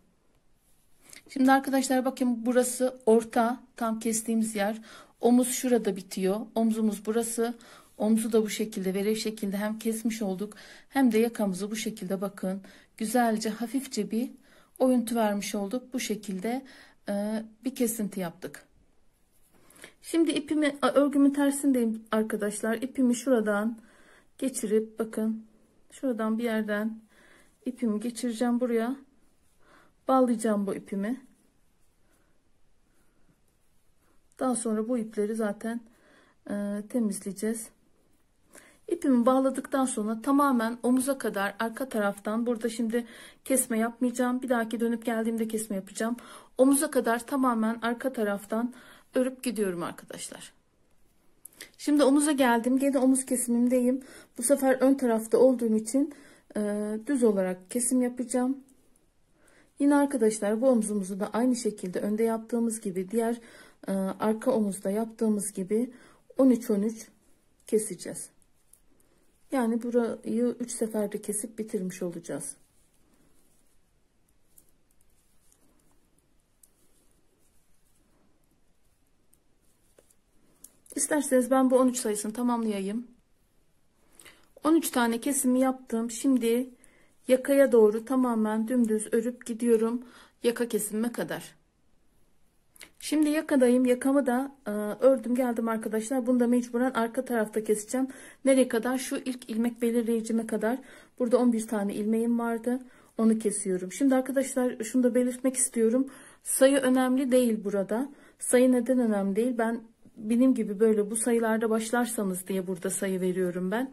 Şimdi arkadaşlar bakın burası orta tam kestiğimiz yer. Omuz şurada bitiyor. Omzumuz burası. Omzu da bu şekilde verev şekilde hem kesmiş olduk hem de yakamızı bu şekilde bakın. Güzelce hafifçe bir oyuntu vermiş olduk. Bu şekilde e, bir kesinti yaptık. Şimdi ipimi örgümün tersindeyim arkadaşlar. İpimi şuradan geçirip bakın şuradan bir yerden ipimi geçireceğim buraya. Bağlayacağım bu ipimi. Daha sonra bu ipleri zaten e, temizleyeceğiz. İpimi bağladıktan sonra tamamen omuza kadar arka taraftan burada şimdi kesme yapmayacağım. Bir dahaki dönüp geldiğimde kesme yapacağım. Omuza kadar tamamen arka taraftan örüp gidiyorum arkadaşlar. Şimdi omuza geldim. Yine omuz kesimimdeyim. Bu sefer ön tarafta olduğum için e, düz olarak kesim yapacağım. Yine arkadaşlar bu omzumuzu da aynı şekilde önde yaptığımız gibi diğer e, arka omuzda yaptığımız gibi 13-13 keseceğiz. Yani burayı 3 seferde kesip bitirmiş olacağız. İsterseniz ben bu 13 sayısını tamamlayayım. 13 tane kesimi yaptım. Şimdi Yakaya doğru tamamen dümdüz örüp gidiyorum yaka kesimime kadar. Şimdi yakadayım. Yakamı da e, ördüm geldim arkadaşlar. Bunu da mecburen arka tarafta keseceğim. Nereye kadar? Şu ilk ilmek belirleyicime kadar. Burada 11 tane ilmeğim vardı. Onu kesiyorum. Şimdi arkadaşlar şunu da belirtmek istiyorum. Sayı önemli değil burada. Sayı neden önemli değil? Ben benim gibi böyle bu sayılarda başlarsanız diye burada sayı veriyorum ben.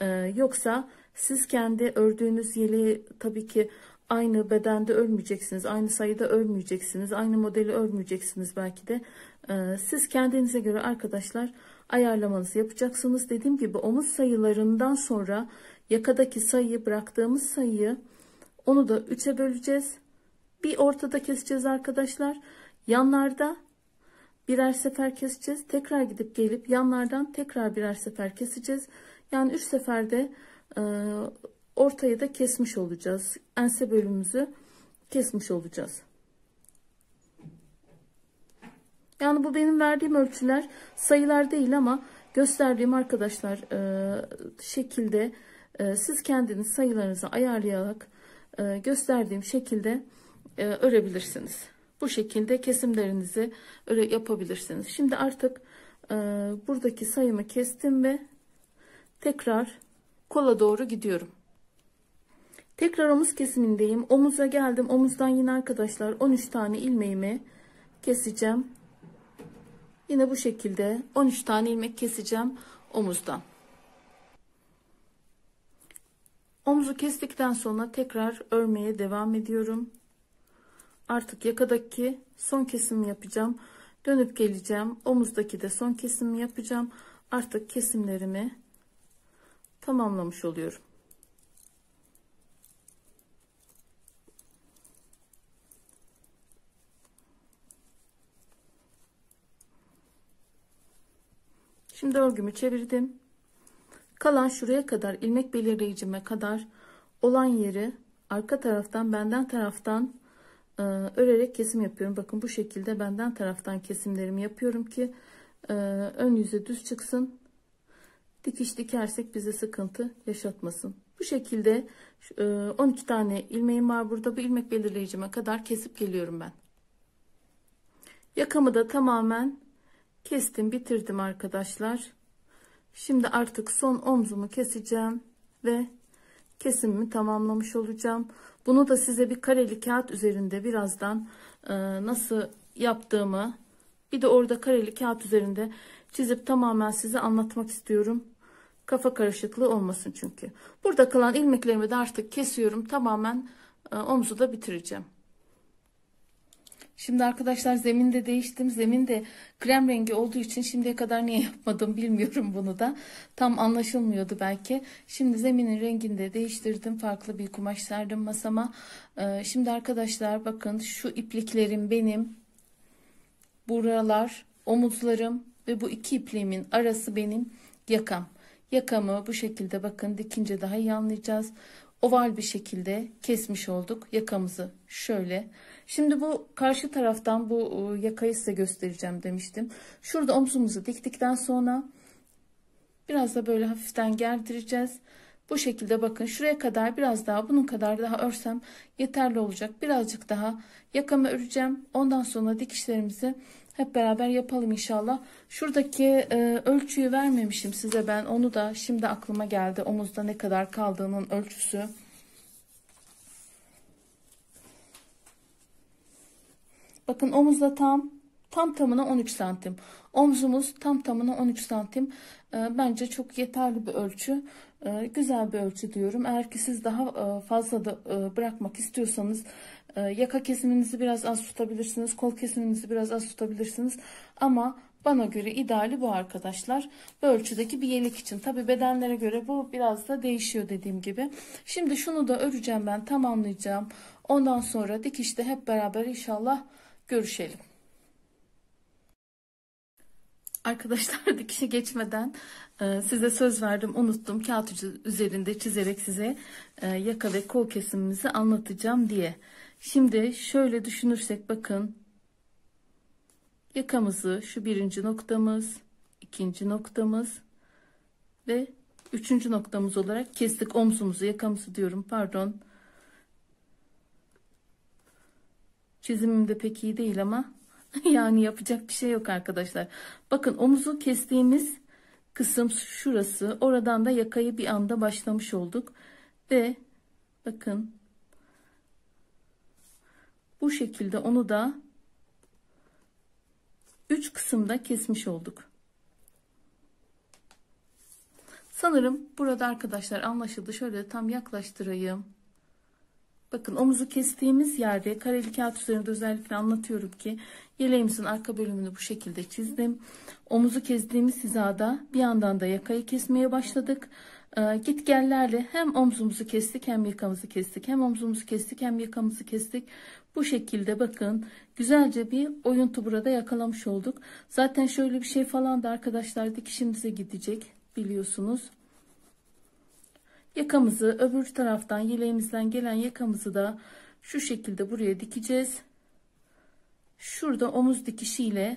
E, yoksa siz kendi ördüğünüz yeleği tabii ki aynı bedende örmeyeceksiniz. Aynı sayıda örmeyeceksiniz. Aynı modeli örmeyeceksiniz belki de. Ee, siz kendinize göre arkadaşlar ayarlamanızı yapacaksınız. Dediğim gibi omuz sayılarından sonra yakadaki sayıyı bıraktığımız sayıyı onu da 3'e böleceğiz. Bir ortada keseceğiz arkadaşlar. Yanlarda birer sefer keseceğiz. Tekrar gidip gelip yanlardan tekrar birer sefer keseceğiz. Yani 3 seferde ee, ortayı da kesmiş olacağız. Ense bölümümüzü kesmiş olacağız. Yani bu benim verdiğim ölçüler sayılar değil ama gösterdiğim arkadaşlar e, şekilde e, siz kendiniz sayılarınızı ayarlayarak e, gösterdiğim şekilde örebilirsiniz. Bu şekilde kesimlerinizi öyle yapabilirsiniz. Şimdi artık e, buradaki sayımı kestim ve tekrar kola doğru gidiyorum. Tekrar omuz kesimindeyim. Omuza geldim. Omuzdan yine arkadaşlar 13 tane ilmeğimi keseceğim. Yine bu şekilde 13 tane ilmek keseceğim omuzdan. Omuzu kestikten sonra tekrar örmeye devam ediyorum. Artık yakadaki son kesimi yapacağım. Dönüp geleceğim. Omuzdaki de son kesimi yapacağım. Artık kesimlerimi tamamlamış oluyorum. Şimdi örgümü çevirdim. Kalan şuraya kadar ilmek belirleyicime kadar olan yeri arka taraftan benden taraftan e, örerek kesim yapıyorum. Bakın bu şekilde benden taraftan kesimlerimi yapıyorum ki e, ön yüze düz çıksın. Dikiş dikersek bize sıkıntı yaşatmasın. Bu şekilde 12 e, tane ilmeğim var burada. Bu ilmek belirleyicime kadar kesip geliyorum ben. Yakamı da tamamen kestim bitirdim arkadaşlar. Şimdi artık son omzumu keseceğim ve kesimimi tamamlamış olacağım. Bunu da size bir kareli kağıt üzerinde birazdan e, nasıl yaptığımı bir de orada kareli kağıt üzerinde çizip tamamen size anlatmak istiyorum. Kafa karışıklığı olmasın çünkü. Burada kalan ilmeklerimi de artık kesiyorum. Tamamen e, omuzu da bitireceğim. Şimdi arkadaşlar zeminde değiştim. Zemin de krem rengi olduğu için şimdiye kadar niye (laughs) yapmadım bilmiyorum bunu da. Tam anlaşılmıyordu belki. Şimdi zeminin rengini de değiştirdim. Farklı bir kumaş serdim masama. Ee, şimdi arkadaşlar bakın şu ipliklerim benim. Buralar omuzlarım ve bu iki ipliğimin arası benim yakam. Yakamı bu şekilde bakın dikince daha iyi anlayacağız. Oval bir şekilde kesmiş olduk yakamızı şöyle. Şimdi bu karşı taraftan bu e, yakayı size göstereceğim demiştim. Şurada omzumuzu diktikten sonra biraz da böyle hafiften gerdireceğiz. Bu şekilde bakın şuraya kadar biraz daha bunun kadar daha örsem yeterli olacak. Birazcık daha yakamı öreceğim. Ondan sonra dikişlerimizi hep beraber yapalım inşallah. Şuradaki e, ölçüyü vermemişim size ben. Onu da şimdi aklıma geldi. Omuzda ne kadar kaldığının ölçüsü. Bakın omuzda tam tam tamına 13 santim. Omzumuz tam tamına 13 santim. E, bence çok yeterli bir ölçü. Ee, güzel bir ölçü diyorum. Eğer ki siz daha e, fazla da e, bırakmak istiyorsanız e, yaka kesiminizi biraz az tutabilirsiniz. Kol kesiminizi biraz az tutabilirsiniz. Ama bana göre ideali bu arkadaşlar. Bu ölçüdeki bir yelek için. Tabi bedenlere göre bu biraz da değişiyor dediğim gibi. Şimdi şunu da öreceğim ben tamamlayacağım. Ondan sonra dikişte hep beraber inşallah görüşelim. Arkadaşlar dikişe geçmeden e, size söz verdim unuttum kağıt üzerinde çizerek size e, yaka ve kol kesimimizi anlatacağım diye. Şimdi şöyle düşünürsek bakın yakamızı şu birinci noktamız ikinci noktamız ve üçüncü noktamız olarak kestik omzumuzu yakamızı diyorum pardon. Çizimim de pek iyi değil ama (laughs) yani yapacak bir şey yok arkadaşlar. Bakın omuzu kestiğimiz kısım şurası. Oradan da yakayı bir anda başlamış olduk. Ve bakın bu şekilde onu da 3 kısımda kesmiş olduk. Sanırım burada arkadaşlar anlaşıldı. Şöyle tam yaklaştırayım. Bakın omuzu kestiğimiz yerde kareli kağıt üzerinde özellikle anlatıyorum ki Yeleğimizin arka bölümünü bu şekilde çizdim. Omuzu kestiğimiz hizada bir yandan da yakayı kesmeye başladık. Ee, gitgellerle hem omzumuzu kestik hem yakamızı kestik. Hem omzumuzu kestik hem yakamızı kestik. Bu şekilde bakın güzelce bir oyuntu burada yakalamış olduk. Zaten şöyle bir şey falan da arkadaşlar dikişimize gidecek biliyorsunuz. Yakamızı öbür taraftan yeleğimizden gelen yakamızı da şu şekilde buraya dikeceğiz şurada omuz dikişiyle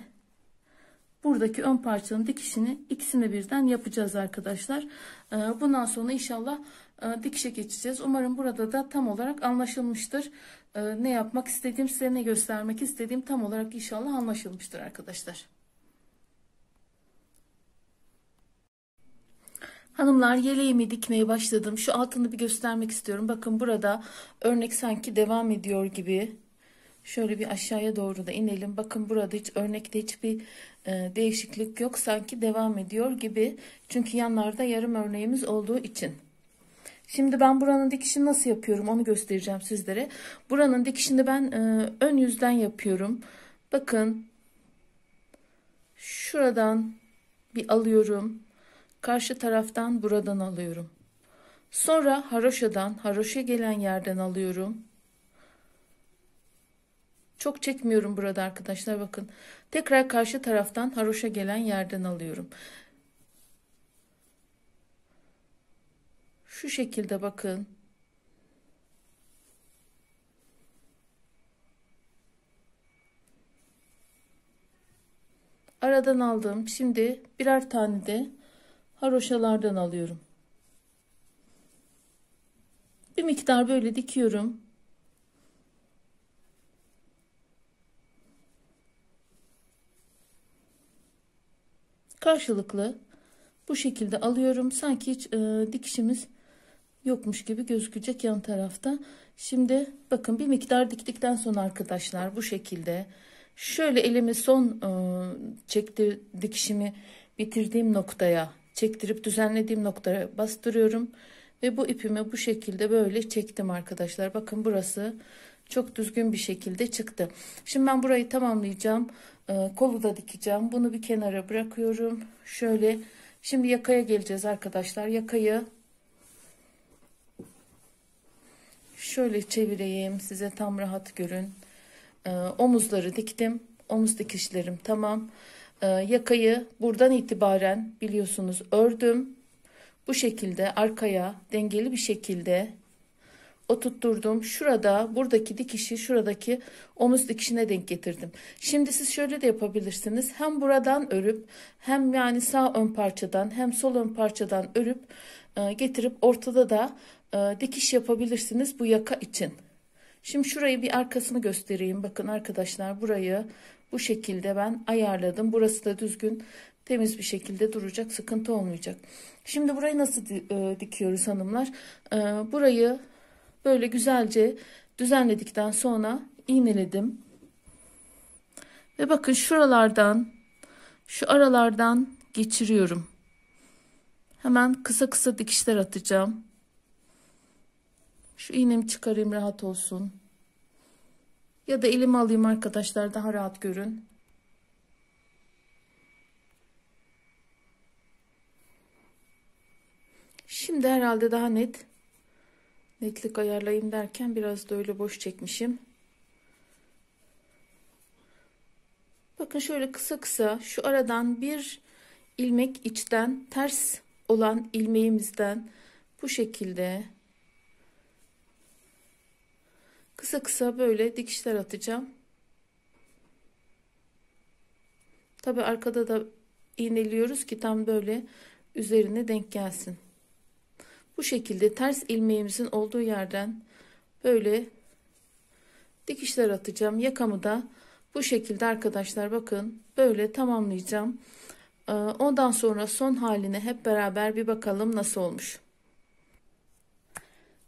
buradaki ön parçanın dikişini ikisini birden yapacağız arkadaşlar. Ee, bundan sonra inşallah e, dikişe geçeceğiz. Umarım burada da tam olarak anlaşılmıştır. Ee, ne yapmak istediğim size ne göstermek istediğim tam olarak inşallah anlaşılmıştır arkadaşlar. Hanımlar yeleğimi dikmeye başladım. Şu altını bir göstermek istiyorum. Bakın burada örnek sanki devam ediyor gibi. Şöyle bir aşağıya doğru da inelim. Bakın burada hiç örnekte hiçbir e, değişiklik yok. Sanki devam ediyor gibi. Çünkü yanlarda yarım örneğimiz olduğu için. Şimdi ben buranın dikişini nasıl yapıyorum onu göstereceğim sizlere. Buranın dikişini ben e, ön yüzden yapıyorum. Bakın şuradan bir alıyorum. Karşı taraftan buradan alıyorum. Sonra haroşadan, haroşa gelen yerden alıyorum. Çok çekmiyorum burada arkadaşlar bakın. Tekrar karşı taraftan haroşa gelen yerden alıyorum. Şu şekilde bakın. Aradan aldım. Şimdi birer tane de haroşalardan alıyorum. Bir miktar böyle dikiyorum. karşılıklı bu şekilde alıyorum. Sanki hiç e, dikişimiz yokmuş gibi gözükecek yan tarafta. Şimdi bakın bir miktar diktikten sonra arkadaşlar bu şekilde şöyle elimi son e, çektir dikişimi bitirdiğim noktaya çektirip düzenlediğim noktaya bastırıyorum ve bu ipimi bu şekilde böyle çektim arkadaşlar. Bakın burası çok düzgün bir şekilde çıktı. Şimdi ben burayı tamamlayacağım. Ee, kolu da dikeceğim. Bunu bir kenara bırakıyorum. Şöyle şimdi yakaya geleceğiz arkadaşlar. Yakayı şöyle çevireyim size tam rahat görün. Ee, omuzları diktim. Omuz dikişlerim tamam. Ee, yakayı buradan itibaren biliyorsunuz ördüm. Bu şekilde arkaya dengeli bir şekilde oturtturdum. Şurada buradaki dikişi şuradaki omuz dikişine denk getirdim. Şimdi siz şöyle de yapabilirsiniz. Hem buradan örüp hem yani sağ ön parçadan hem sol ön parçadan örüp e, getirip ortada da e, dikiş yapabilirsiniz bu yaka için. Şimdi şurayı bir arkasını göstereyim. Bakın arkadaşlar burayı bu şekilde ben ayarladım. Burası da düzgün temiz bir şekilde duracak sıkıntı olmayacak. Şimdi burayı nasıl e, dikiyoruz hanımlar? E, burayı Böyle güzelce düzenledikten sonra iğneledim. Ve bakın şuralardan şu aralardan geçiriyorum. Hemen kısa kısa dikişler atacağım. Şu iğnemi çıkarayım rahat olsun. Ya da elimi alayım arkadaşlar daha rahat görün. Şimdi herhalde daha net netlik ayarlayayım derken biraz da öyle boş çekmişim. Bakın şöyle kısa kısa şu aradan bir ilmek içten ters olan ilmeğimizden bu şekilde kısa kısa böyle dikişler atacağım. Tabi arkada da iğneliyoruz ki tam böyle üzerine denk gelsin. Bu şekilde ters ilmeğimizin olduğu yerden böyle dikişler atacağım. Yakamı da bu şekilde arkadaşlar bakın böyle tamamlayacağım. Ee, ondan sonra son haline hep beraber bir bakalım nasıl olmuş.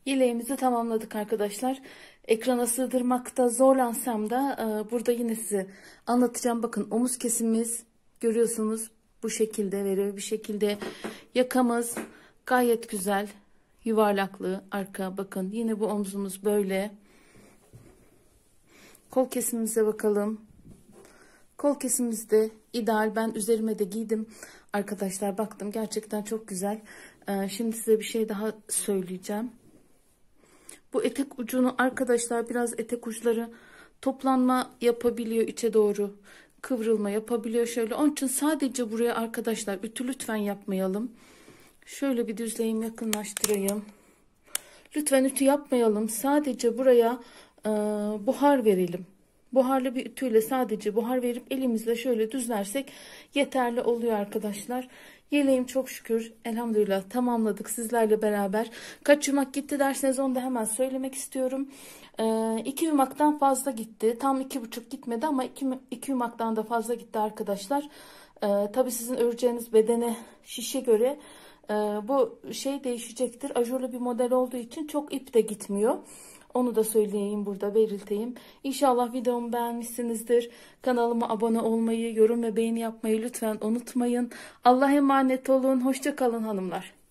Yeleğimizi tamamladık arkadaşlar. Ekrana sığdırmakta zorlansam da e, burada yine size anlatacağım. Bakın omuz kesimimiz görüyorsunuz bu şekilde veriyor bir şekilde. Yakamız gayet güzel yuvarlaklığı arka bakın yine bu omzumuz böyle kol kesimimize bakalım kol kesimizde ideal ben üzerime de giydim arkadaşlar baktım gerçekten çok güzel ee, şimdi size bir şey daha söyleyeceğim bu etek ucunu arkadaşlar biraz etek uçları toplanma yapabiliyor içe doğru kıvrılma yapabiliyor şöyle onun için sadece buraya arkadaşlar ütü lütfen yapmayalım Şöyle bir düzleyim yakınlaştırayım. Lütfen ütü yapmayalım. Sadece buraya e, buhar verelim. Buharlı bir ütüyle sadece buhar verip elimizle şöyle düzlersek yeterli oluyor arkadaşlar. Yeleğim çok şükür elhamdülillah tamamladık sizlerle beraber. Kaç yumak gitti derseniz onu da hemen söylemek istiyorum. Ee, yumaktan fazla gitti. Tam iki buçuk gitmedi ama iki, iki yumaktan da fazla gitti arkadaşlar. Ee, tabii sizin öreceğiniz bedene şişe göre ee, bu şey değişecektir. Ajurlu bir model olduğu için çok ip de gitmiyor. Onu da söyleyeyim burada belirteyim. İnşallah videomu beğenmişsinizdir. Kanalıma abone olmayı, yorum ve beğeni yapmayı lütfen unutmayın. Allah'a emanet olun. Hoşçakalın hanımlar.